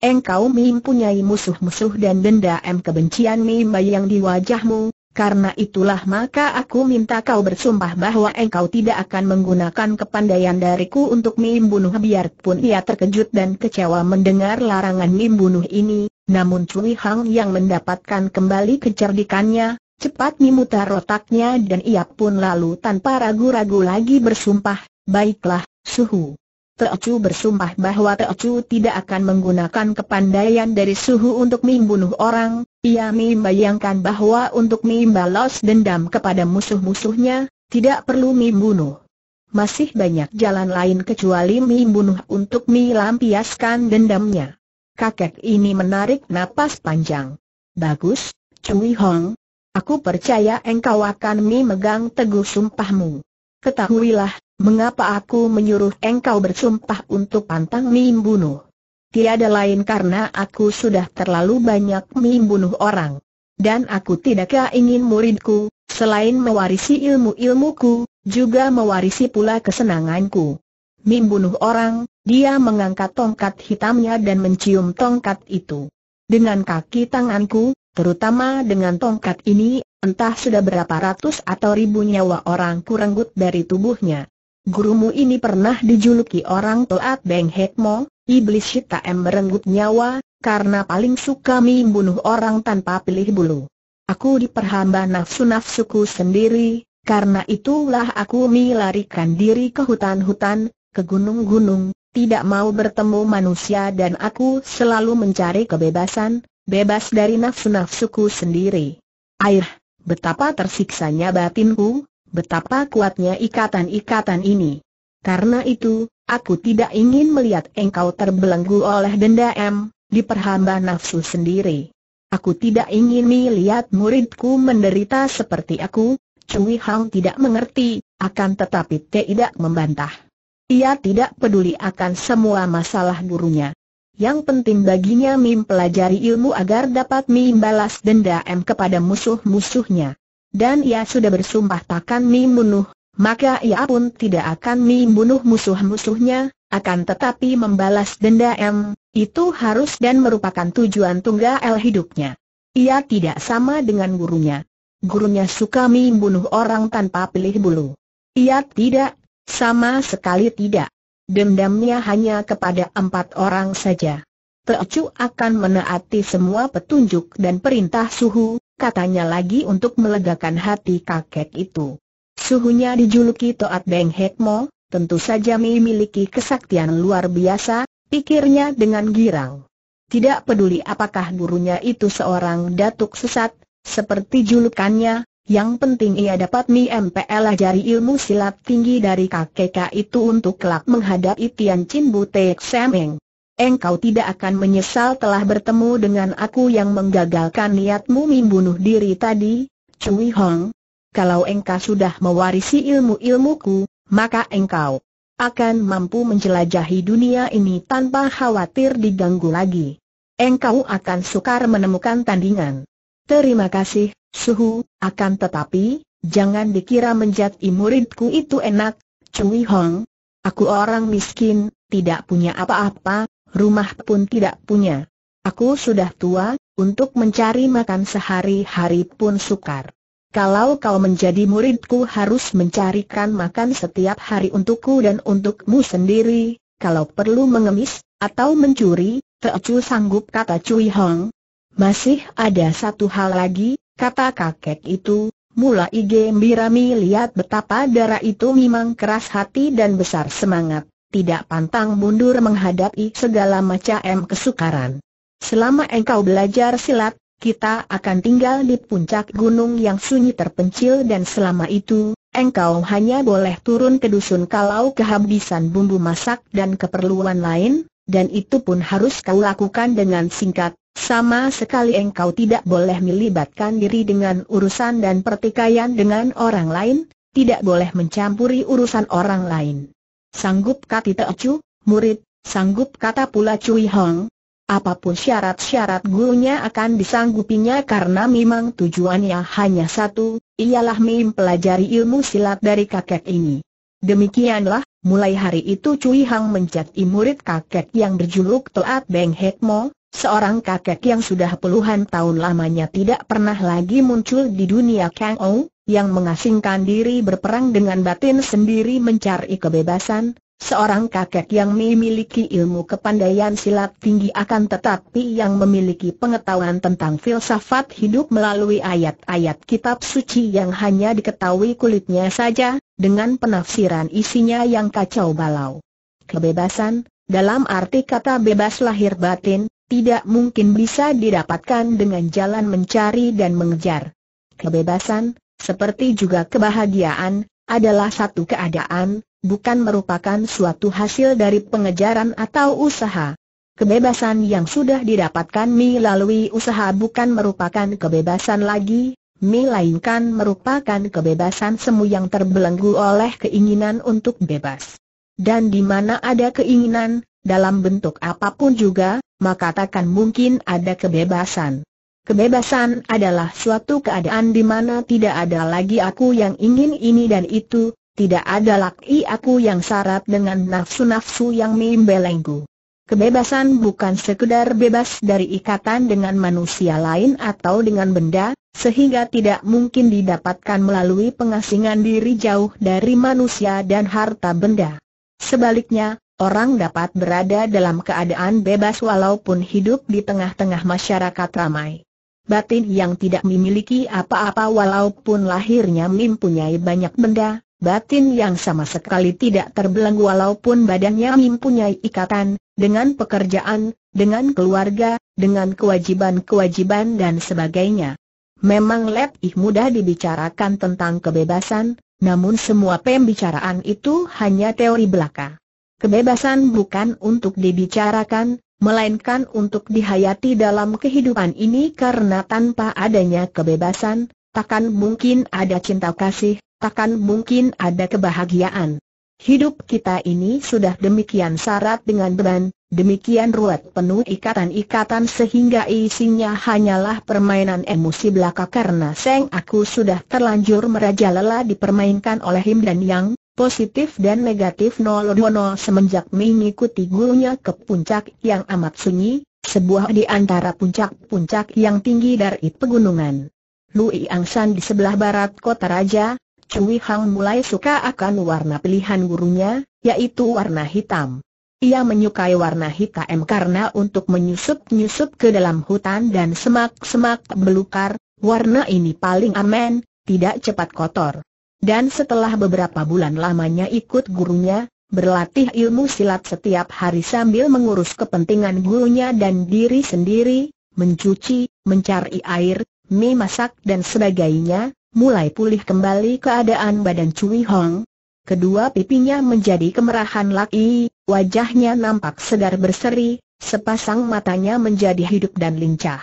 Engkau mempunyai musuh-musuh dan dendam kebencian mimba yang di wajahmu, karena itulah maka aku minta kau bersumpah bahwa engkau tidak akan menggunakan kepandaian dariku untuk membunuh biarpun ia terkejut dan kecewa mendengar larangan membunuh ini, namun Cui Hang yang mendapatkan kembali kecerdikannya, cepat memutar otaknya dan ia pun lalu tanpa ragu-ragu lagi bersumpah, baiklah, suhu, Teocu bersumpah bahwa Teocu tidak akan menggunakan kepandaian dari suhu untuk membunuh orang, ia membayangkan bahwa untuk membalas dendam kepada musuh-musuhnya, tidak perlu membunuh. Masih banyak jalan lain kecuali membunuh untuk melampiaskan dendamnya. Kakek ini menarik napas panjang. Bagus, Cui Hong. Aku percaya engkau akan memegang teguh sumpahmu. Ketahuilah, mengapa aku menyuruh engkau bersumpah untuk pantang membunuh. Tiada lain karena aku sudah terlalu banyak membunuh orang. Dan aku tidakkah ingin muridku, selain mewarisi ilmu-ilmuku, juga mewarisi pula kesenanganku. Membunuh orang, dia mengangkat tongkat hitamnya dan mencium tongkat itu. Dengan kaki tanganku, Terutama dengan tongkat ini, entah sudah berapa ratus atau ribu nyawa orang kurenggut dari tubuhnya. Gurumu ini pernah dijuluki orang Toat Beng Hekmo, iblis Shita M merenggut nyawa, karena paling suka membunuh orang tanpa pilih bulu. Aku diperhamba nafsu-nafsuku sendiri, karena itulah aku melarikan diri ke hutan-hutan, ke gunung-gunung, tidak mau bertemu manusia dan aku selalu mencari kebebasan, bebas dari nafsu nafsu ku sendiri. Air, betapa tersiksanya batinku, betapa kuatnya ikatan-ikatan ini. Karena itu, aku tidak ingin melihat engkau terbelenggu oleh dendam, diperhamba nafsu sendiri. Aku tidak ingin melihat muridku menderita seperti aku, Cui Hang tidak mengerti, akan tetapi tidak membantah. Ia tidak peduli akan semua masalah gurunya. Yang penting baginya Mim pelajari ilmu agar dapat Mim balas dendam kepada musuh-musuhnya. Dan ia sudah bersumpah takkan Mim bunuh, maka ia pun tidak akan Mim bunuh musuh-musuhnya, akan tetapi membalas dendam, itu harus dan merupakan tujuan tunggal hidupnya. Ia tidak sama dengan gurunya. Gurunya suka Mim bunuh orang tanpa pilih bulu. Ia tidak, sama sekali tidak dendamnya hanya kepada empat orang saja. Teocu akan menaati semua petunjuk dan perintah suhu, katanya lagi untuk melegakan hati kakek itu. Suhunya dijuluki Toat Beng Hekmo, tentu saja memiliki kesaktian luar biasa, pikirnya dengan girang. Tidak peduli apakah gurunya itu seorang datuk sesat, seperti julukannya, yang penting ia dapat mi MPL ajari ilmu silat tinggi dari kakek itu untuk kelak menghadapi Tian Chin Bute Semeng. Engkau tidak akan menyesal telah bertemu dengan aku yang menggagalkan niatmu membunuh diri tadi, Cui Hong. Kalau engkau sudah mewarisi ilmu-ilmuku, maka engkau akan mampu menjelajahi dunia ini tanpa khawatir diganggu lagi. Engkau akan sukar menemukan tandingan. Terima kasih, Suhu, akan tetapi, jangan dikira menjadi muridku itu enak, Cui Hong. Aku orang miskin, tidak punya apa-apa, rumah pun tidak punya. Aku sudah tua, untuk mencari makan sehari-hari pun sukar. Kalau kau menjadi muridku harus mencarikan makan setiap hari untukku dan untukmu sendiri, kalau perlu mengemis, atau mencuri, Teocu sanggup kata Cui Hong, masih ada satu hal lagi, kata kakek itu, Mula mulai birami lihat betapa darah itu memang keras hati dan besar semangat, tidak pantang mundur menghadapi segala macam kesukaran. Selama engkau belajar silat, kita akan tinggal di puncak gunung yang sunyi terpencil dan selama itu, Engkau hanya boleh turun ke dusun kalau kehabisan bumbu masak dan keperluan lain, dan itu pun harus kau lakukan dengan singkat, sama sekali engkau tidak boleh melibatkan diri dengan urusan dan pertikaian dengan orang lain, tidak boleh mencampuri urusan orang lain. Sanggup kati Teocu, murid, sanggup kata pula Cui Hong. Apapun syarat-syarat gurunya akan disanggupinya karena memang tujuannya hanya satu, ialah mempelajari ilmu silat dari kakek ini. Demikianlah, mulai hari itu Cui Hang menjadi murid kakek yang berjuluk Toat Beng Mo, Seorang kakek yang sudah puluhan tahun lamanya tidak pernah lagi muncul di dunia Kang Ou, yang mengasingkan diri berperang dengan batin sendiri mencari kebebasan, seorang kakek yang memiliki ilmu kepandaian silat tinggi akan tetapi yang memiliki pengetahuan tentang filsafat hidup melalui ayat-ayat kitab suci yang hanya diketahui kulitnya saja, dengan penafsiran isinya yang kacau balau. Kebebasan, dalam arti kata bebas lahir batin, tidak mungkin bisa didapatkan dengan jalan mencari dan mengejar. Kebebasan, seperti juga kebahagiaan, adalah satu keadaan, bukan merupakan suatu hasil dari pengejaran atau usaha. Kebebasan yang sudah didapatkan melalui usaha bukan merupakan kebebasan lagi, melainkan merupakan kebebasan semu yang terbelenggu oleh keinginan untuk bebas. Dan di mana ada keinginan, dalam bentuk apapun juga, maka takkan mungkin ada kebebasan. Kebebasan adalah suatu keadaan di mana tidak ada lagi aku yang ingin ini dan itu, tidak ada lagi aku yang syarat dengan nafsu-nafsu yang membelenggu. Kebebasan bukan sekedar bebas dari ikatan dengan manusia lain atau dengan benda, sehingga tidak mungkin didapatkan melalui pengasingan diri jauh dari manusia dan harta benda. Sebaliknya, orang dapat berada dalam keadaan bebas walaupun hidup di tengah-tengah masyarakat ramai. Batin yang tidak memiliki apa-apa walaupun lahirnya mempunyai banyak benda, batin yang sama sekali tidak terbelenggu walaupun badannya mempunyai ikatan, dengan pekerjaan, dengan keluarga, dengan kewajiban-kewajiban dan sebagainya. Memang lebih mudah dibicarakan tentang kebebasan, namun semua pembicaraan itu hanya teori belaka. Kebebasan bukan untuk dibicarakan, melainkan untuk dihayati dalam kehidupan ini karena tanpa adanya kebebasan, takkan mungkin ada cinta kasih, takkan mungkin ada kebahagiaan. Hidup kita ini sudah demikian syarat dengan beban, demikian ruwet penuh ikatan-ikatan sehingga isinya hanyalah permainan emosi belaka karena Seng Aku sudah terlanjur merajalela dipermainkan oleh Him dan Yang, positif dan negatif 020 semenjak mengikuti gurunya ke puncak yang amat sunyi, sebuah di antara puncak-puncak yang tinggi dari pegunungan. Lui Angsan di sebelah barat kota raja, Cui Hang mulai suka akan warna pilihan gurunya, yaitu warna hitam. Ia menyukai warna hitam karena untuk menyusup-nyusup ke dalam hutan dan semak-semak belukar, warna ini paling aman, tidak cepat kotor. Dan setelah beberapa bulan lamanya ikut gurunya, berlatih ilmu silat setiap hari sambil mengurus kepentingan gurunya dan diri sendiri, mencuci, mencari air, mie masak dan sebagainya, mulai pulih kembali keadaan badan Cui Hong. Kedua pipinya menjadi kemerahan laki, wajahnya nampak segar berseri, sepasang matanya menjadi hidup dan lincah.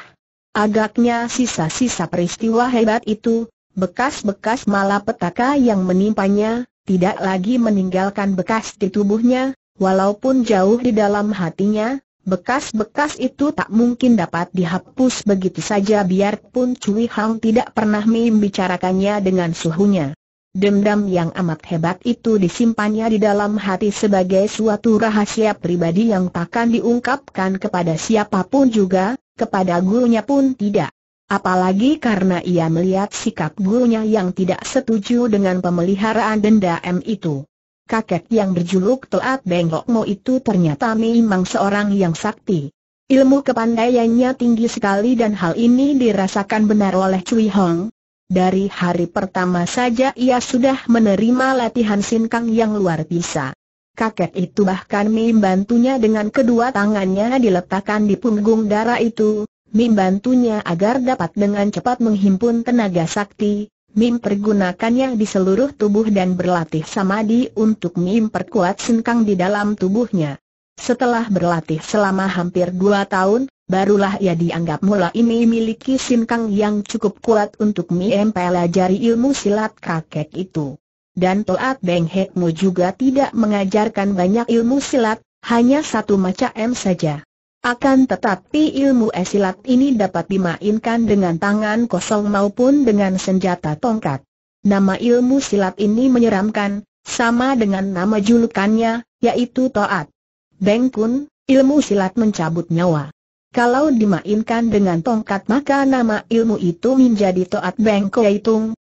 Agaknya sisa-sisa peristiwa hebat itu, bekas-bekas malapetaka yang menimpanya, tidak lagi meninggalkan bekas di tubuhnya, walaupun jauh di dalam hatinya, bekas-bekas itu tak mungkin dapat dihapus begitu saja biarpun Cui Hang tidak pernah membicarakannya dengan suhunya. Dendam yang amat hebat itu disimpannya di dalam hati sebagai suatu rahasia pribadi yang takkan diungkapkan kepada siapapun juga, kepada gurunya pun tidak. Apalagi karena ia melihat sikap gurunya yang tidak setuju dengan pemeliharaan denda M itu. Kakek yang berjuluk Toat Bengkok Mo itu ternyata memang seorang yang sakti. Ilmu kepandaiannya tinggi sekali dan hal ini dirasakan benar oleh Cui Hong. Dari hari pertama saja ia sudah menerima latihan sinkang yang luar biasa. Kakek itu bahkan membantunya dengan kedua tangannya diletakkan di punggung darah itu, Mim bantunya agar dapat dengan cepat menghimpun tenaga sakti, Mim pergunakannya di seluruh tubuh dan berlatih samadi untuk Mim perkuat sengkang di dalam tubuhnya. Setelah berlatih selama hampir dua tahun, barulah ia dianggap mula ini miliki sinkang yang cukup kuat untuk Mim pelajari ilmu silat kakek itu. Dan Toat Beng Hekmu juga tidak mengajarkan banyak ilmu silat, hanya satu macam saja. Akan tetapi ilmu esilat ini dapat dimainkan dengan tangan kosong maupun dengan senjata tongkat. Nama ilmu silat ini menyeramkan, sama dengan nama julukannya, yaitu Toat. Bengkun, ilmu silat mencabut nyawa. Kalau dimainkan dengan tongkat maka nama ilmu itu menjadi Toat Beng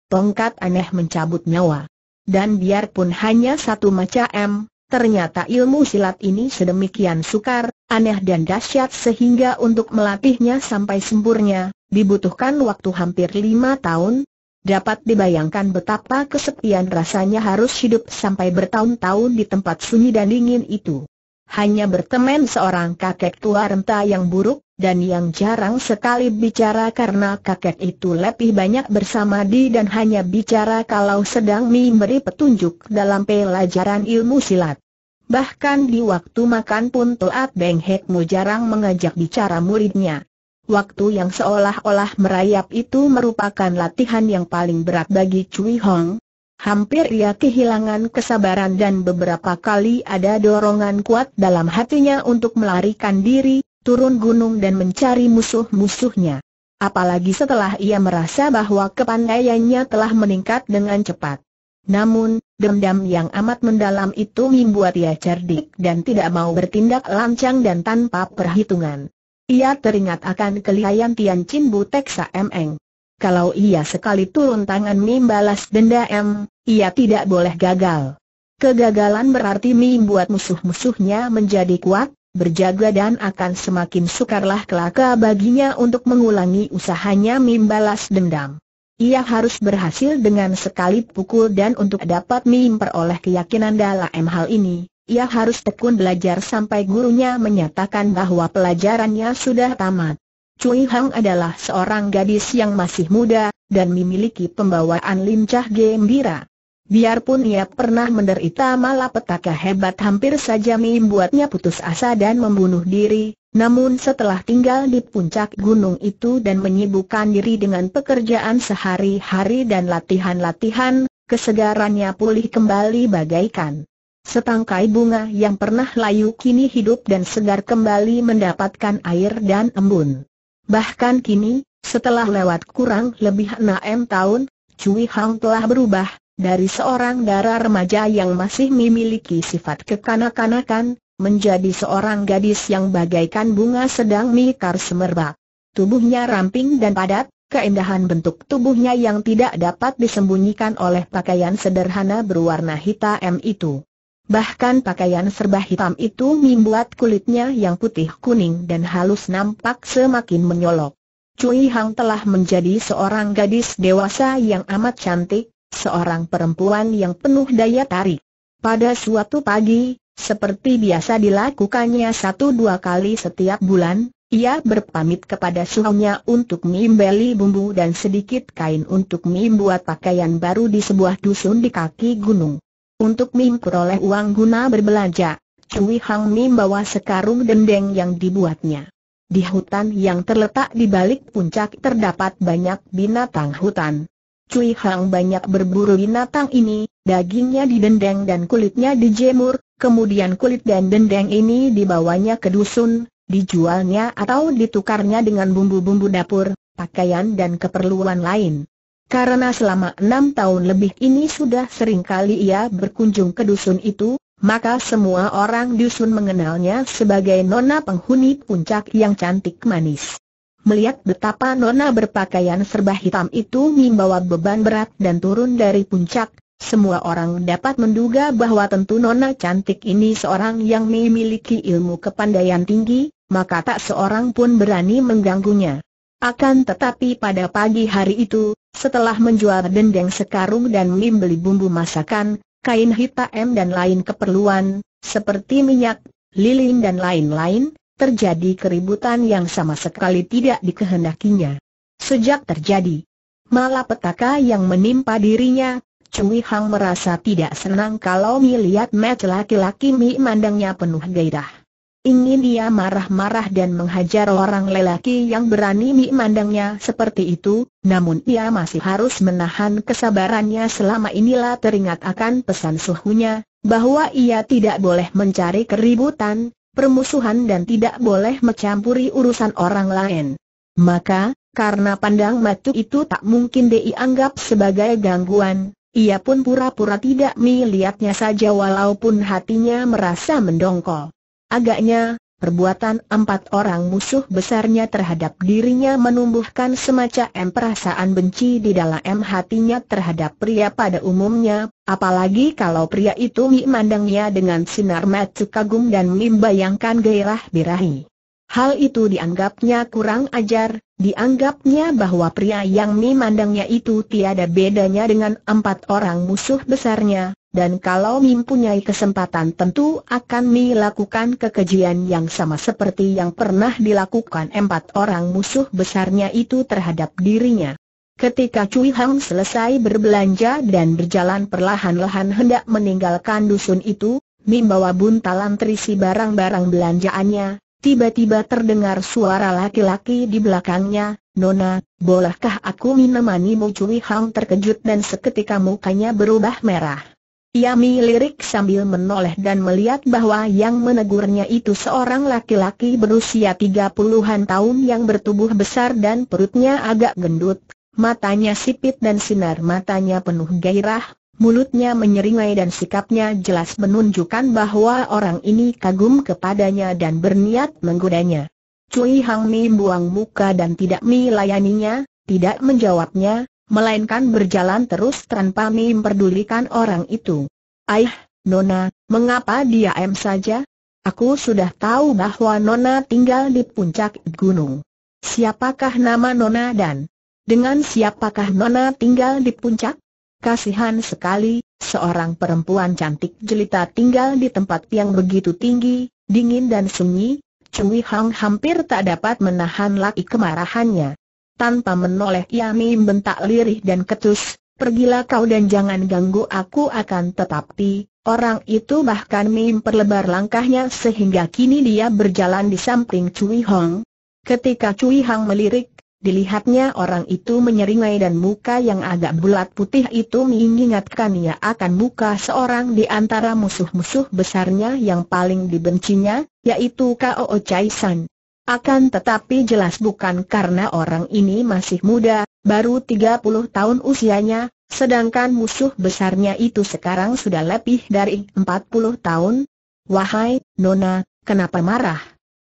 tongkat aneh mencabut nyawa. Dan biarpun hanya satu macam, Ternyata ilmu silat ini sedemikian sukar, aneh dan dahsyat sehingga untuk melatihnya sampai sempurna, dibutuhkan waktu hampir lima tahun. Dapat dibayangkan betapa kesepian rasanya harus hidup sampai bertahun-tahun di tempat sunyi dan dingin itu. Hanya berteman seorang kakek tua renta yang buruk, dan yang jarang sekali bicara karena kakek itu lebih banyak bersama Di dan hanya bicara kalau sedang memberi petunjuk dalam pelajaran ilmu silat. Bahkan di waktu makan pun Toat Beng Hekmu jarang mengajak bicara muridnya. Waktu yang seolah-olah merayap itu merupakan latihan yang paling berat bagi Cui Hong. Hampir ia kehilangan kesabaran dan beberapa kali ada dorongan kuat dalam hatinya untuk melarikan diri, turun gunung dan mencari musuh-musuhnya. Apalagi setelah ia merasa bahwa kepandaiannya telah meningkat dengan cepat. Namun, dendam yang amat mendalam itu membuat ia cerdik dan tidak mau bertindak lancang dan tanpa perhitungan. Ia teringat akan kelihayan Tian Chin Butek Saemeng. Kalau ia sekali turun tangan membalas dendam, ia tidak boleh gagal. Kegagalan berarti membuat musuh-musuhnya menjadi kuat, berjaga dan akan semakin sukarlah kelaka baginya untuk mengulangi usahanya membalas dendam. Ia harus berhasil dengan sekali pukul dan untuk dapat memperoleh keyakinan dalam hal ini, ia harus tekun belajar sampai gurunya menyatakan bahwa pelajarannya sudah tamat. Cui Hang adalah seorang gadis yang masih muda, dan memiliki pembawaan lincah gembira. Biarpun ia pernah menderita malapetaka hebat hampir saja membuatnya putus asa dan membunuh diri, namun setelah tinggal di puncak gunung itu dan menyibukkan diri dengan pekerjaan sehari-hari dan latihan-latihan, kesegarannya pulih kembali bagaikan setangkai bunga yang pernah layu kini hidup dan segar kembali mendapatkan air dan embun. Bahkan kini, setelah lewat kurang lebih enam tahun, Cui Hang telah berubah, dari seorang darah remaja yang masih memiliki sifat kekanak-kanakan, menjadi seorang gadis yang bagaikan bunga sedang mikar semerbak. Tubuhnya ramping dan padat, keindahan bentuk tubuhnya yang tidak dapat disembunyikan oleh pakaian sederhana berwarna hitam itu. Bahkan pakaian serba hitam itu membuat kulitnya yang putih kuning dan halus nampak semakin menyolok. Cui Hang telah menjadi seorang gadis dewasa yang amat cantik, seorang perempuan yang penuh daya tarik. Pada suatu pagi, seperti biasa dilakukannya satu dua kali setiap bulan, ia berpamit kepada suhunya untuk mimbeli bumbu dan sedikit kain untuk membuat pakaian baru di sebuah dusun di kaki gunung. Untuk memperoleh uang guna berbelanja, Cui Hang Mim sekarung dendeng yang dibuatnya. Di hutan yang terletak di balik puncak terdapat banyak binatang hutan. Cui Hang banyak berburu binatang ini, dagingnya didendeng dan kulitnya dijemur, kemudian kulit dan dendeng ini dibawanya ke dusun, dijualnya atau ditukarnya dengan bumbu-bumbu dapur, pakaian dan keperluan lain. Karena selama enam tahun lebih ini sudah sering kali ia berkunjung ke dusun itu, maka semua orang dusun mengenalnya sebagai nona penghuni puncak yang cantik manis. Melihat betapa Nona berpakaian serba hitam itu membawa beban berat dan turun dari puncak, semua orang dapat menduga bahwa tentu Nona cantik ini seorang yang memiliki ilmu kepandaian tinggi, maka tak seorang pun berani mengganggunya. Akan tetapi pada pagi hari itu, setelah menjual dendeng sekarung dan membeli bumbu masakan, kain hitam dan lain keperluan, seperti minyak, lilin dan lain-lain, terjadi keributan yang sama sekali tidak dikehendakinya. Sejak terjadi malapetaka yang menimpa dirinya, Cui Hang merasa tidak senang kalau melihat match laki-laki Mi mandangnya penuh gairah. Ingin dia marah-marah dan menghajar orang lelaki yang berani Mi mandangnya seperti itu, namun ia masih harus menahan kesabarannya selama inilah teringat akan pesan suhunya, bahwa ia tidak boleh mencari keributan, permusuhan dan tidak boleh mencampuri urusan orang lain. Maka, karena pandang matu itu tak mungkin dianggap sebagai gangguan, ia pun pura-pura tidak melihatnya saja walaupun hatinya merasa mendongkol. Agaknya, Perbuatan empat orang musuh besarnya terhadap dirinya menumbuhkan semacam perasaan benci di dalam hatinya terhadap pria pada umumnya, apalagi kalau pria itu memandangnya dengan sinar mata kagum dan membayangkan gairah birahi. Hal itu dianggapnya kurang ajar, Dianggapnya bahwa pria yang memandangnya itu tiada bedanya dengan empat orang musuh besarnya, dan kalau mempunyai kesempatan tentu akan melakukan kekejian yang sama seperti yang pernah dilakukan empat orang musuh besarnya itu terhadap dirinya. Ketika Cui Hang selesai berbelanja dan berjalan perlahan-lahan hendak meninggalkan dusun itu, membawa buntalan terisi barang-barang belanjaannya, Tiba-tiba terdengar suara laki-laki di belakangnya, Nona, bolehkah aku menemanimu Cui Hang terkejut dan seketika mukanya berubah merah. Ia melirik sambil menoleh dan melihat bahwa yang menegurnya itu seorang laki-laki berusia tiga puluhan tahun yang bertubuh besar dan perutnya agak gendut, matanya sipit dan sinar matanya penuh gairah, mulutnya menyeringai dan sikapnya jelas menunjukkan bahwa orang ini kagum kepadanya dan berniat menggodanya. Cui Hang Mi buang muka dan tidak melayaninya, tidak menjawabnya, melainkan berjalan terus tanpa memperdulikan orang itu. Aih, Nona, mengapa dia em saja? Aku sudah tahu bahwa Nona tinggal di puncak gunung. Siapakah nama Nona dan dengan siapakah Nona tinggal di puncak? Kasihan sekali, seorang perempuan cantik jelita tinggal di tempat yang begitu tinggi, dingin dan sunyi, Cui Hang hampir tak dapat menahan laki kemarahannya. Tanpa menoleh ia membentak lirih dan ketus, pergilah kau dan jangan ganggu aku akan tetapi, orang itu bahkan memperlebar langkahnya sehingga kini dia berjalan di samping Cui Hong. Ketika Cui Hang melirik, Dilihatnya orang itu menyeringai dan muka yang agak bulat putih itu mengingatkan ia akan muka seorang di antara musuh-musuh besarnya yang paling dibencinya, yaitu Kao Chai San. Akan tetapi jelas bukan karena orang ini masih muda, baru 30 tahun usianya, sedangkan musuh besarnya itu sekarang sudah lebih dari 40 tahun. Wahai, Nona, kenapa marah?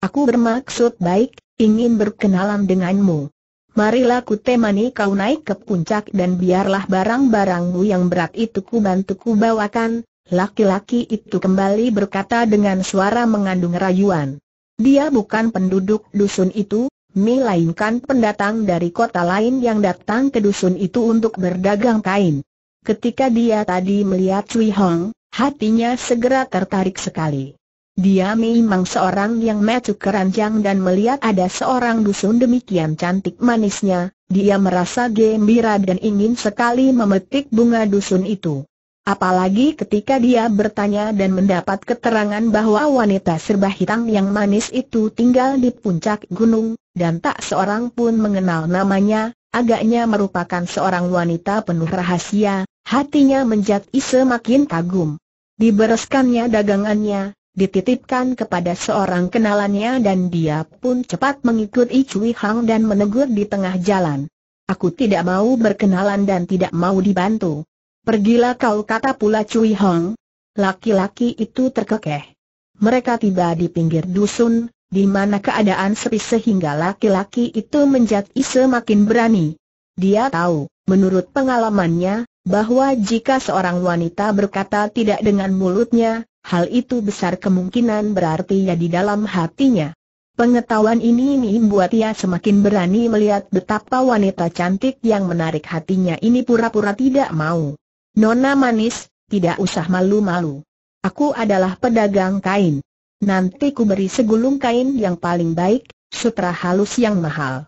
Aku bermaksud baik, ingin berkenalan denganmu marilah ku temani kau naik ke puncak dan biarlah barang-barangmu yang berat itu ku bantu ku bawakan. Laki-laki itu kembali berkata dengan suara mengandung rayuan. Dia bukan penduduk dusun itu, melainkan pendatang dari kota lain yang datang ke dusun itu untuk berdagang kain. Ketika dia tadi melihat Cui Hong, hatinya segera tertarik sekali. Dia memang seorang yang metu keranjang dan melihat ada seorang dusun demikian cantik manisnya, dia merasa gembira dan ingin sekali memetik bunga dusun itu. Apalagi ketika dia bertanya dan mendapat keterangan bahwa wanita serba hitam yang manis itu tinggal di puncak gunung, dan tak seorang pun mengenal namanya, agaknya merupakan seorang wanita penuh rahasia, hatinya menjadi semakin kagum. Dibereskannya dagangannya, dititipkan kepada seorang kenalannya dan dia pun cepat mengikuti Cui Hang dan menegur di tengah jalan. Aku tidak mau berkenalan dan tidak mau dibantu. Pergilah kau kata pula Cui Hang. Laki-laki itu terkekeh. Mereka tiba di pinggir dusun, di mana keadaan sepi sehingga laki-laki itu menjadi semakin berani. Dia tahu, menurut pengalamannya, bahwa jika seorang wanita berkata tidak dengan mulutnya, hal itu besar kemungkinan berarti ya di dalam hatinya. Pengetahuan ini membuat ia semakin berani melihat betapa wanita cantik yang menarik hatinya ini pura-pura tidak mau. Nona manis, tidak usah malu-malu. Aku adalah pedagang kain. Nanti ku beri segulung kain yang paling baik, sutra halus yang mahal.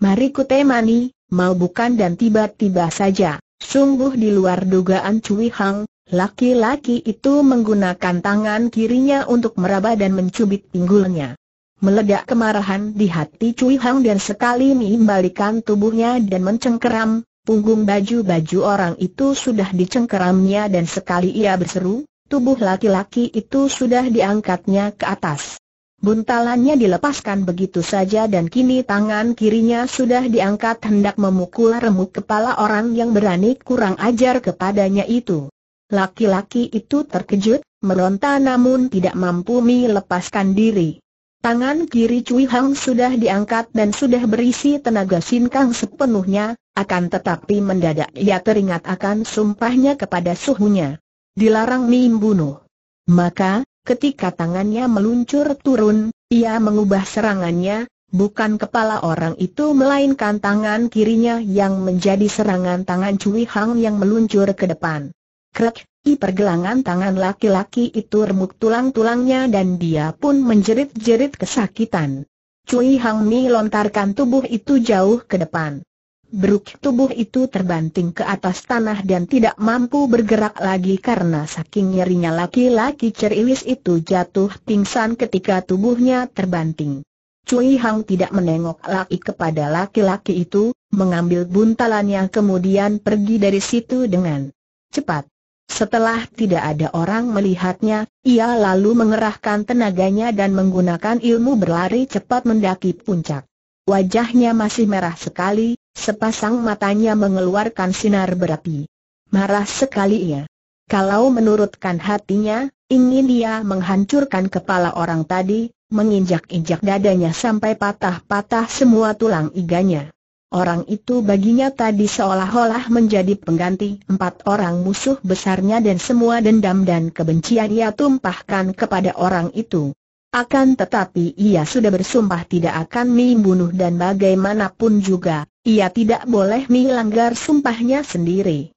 Mari ku temani, mau bukan dan tiba-tiba saja. Sungguh di luar dugaan Cui Hang, Laki-laki itu menggunakan tangan kirinya untuk meraba dan mencubit pinggulnya. Meledak kemarahan di hati Cui Hang dan sekali membalikan tubuhnya dan mencengkeram, punggung baju-baju orang itu sudah dicengkeramnya dan sekali ia berseru, tubuh laki-laki itu sudah diangkatnya ke atas. Buntalannya dilepaskan begitu saja dan kini tangan kirinya sudah diangkat hendak memukul remuk kepala orang yang berani kurang ajar kepadanya itu. Laki-laki itu terkejut, meronta namun tidak mampu melepaskan diri. Tangan kiri Cui Hang sudah diangkat dan sudah berisi tenaga sinkang sepenuhnya, akan tetapi mendadak ia teringat akan sumpahnya kepada suhunya. Dilarang membunuh. Maka, ketika tangannya meluncur turun, ia mengubah serangannya, Bukan kepala orang itu melainkan tangan kirinya yang menjadi serangan tangan Cui Hang yang meluncur ke depan. Krek, i pergelangan tangan laki-laki itu remuk tulang-tulangnya dan dia pun menjerit-jerit kesakitan. Cui Hang Mi lontarkan tubuh itu jauh ke depan. Beruk tubuh itu terbanting ke atas tanah dan tidak mampu bergerak lagi karena saking nyerinya laki-laki ceriwis itu jatuh pingsan ketika tubuhnya terbanting. Cui Hang tidak menengok lagi kepada laki-laki itu, mengambil buntalannya kemudian pergi dari situ dengan cepat. Setelah tidak ada orang melihatnya, ia lalu mengerahkan tenaganya dan menggunakan ilmu berlari cepat mendaki puncak. Wajahnya masih merah sekali, sepasang matanya mengeluarkan sinar berapi. Marah sekali ia. Kalau menurutkan hatinya, ingin dia menghancurkan kepala orang tadi, menginjak-injak dadanya sampai patah-patah semua tulang iganya. Orang itu baginya tadi seolah-olah menjadi pengganti empat orang musuh besarnya dan semua dendam dan kebencian ia tumpahkan kepada orang itu. Akan tetapi ia sudah bersumpah tidak akan membunuh dan bagaimanapun juga, ia tidak boleh melanggar sumpahnya sendiri.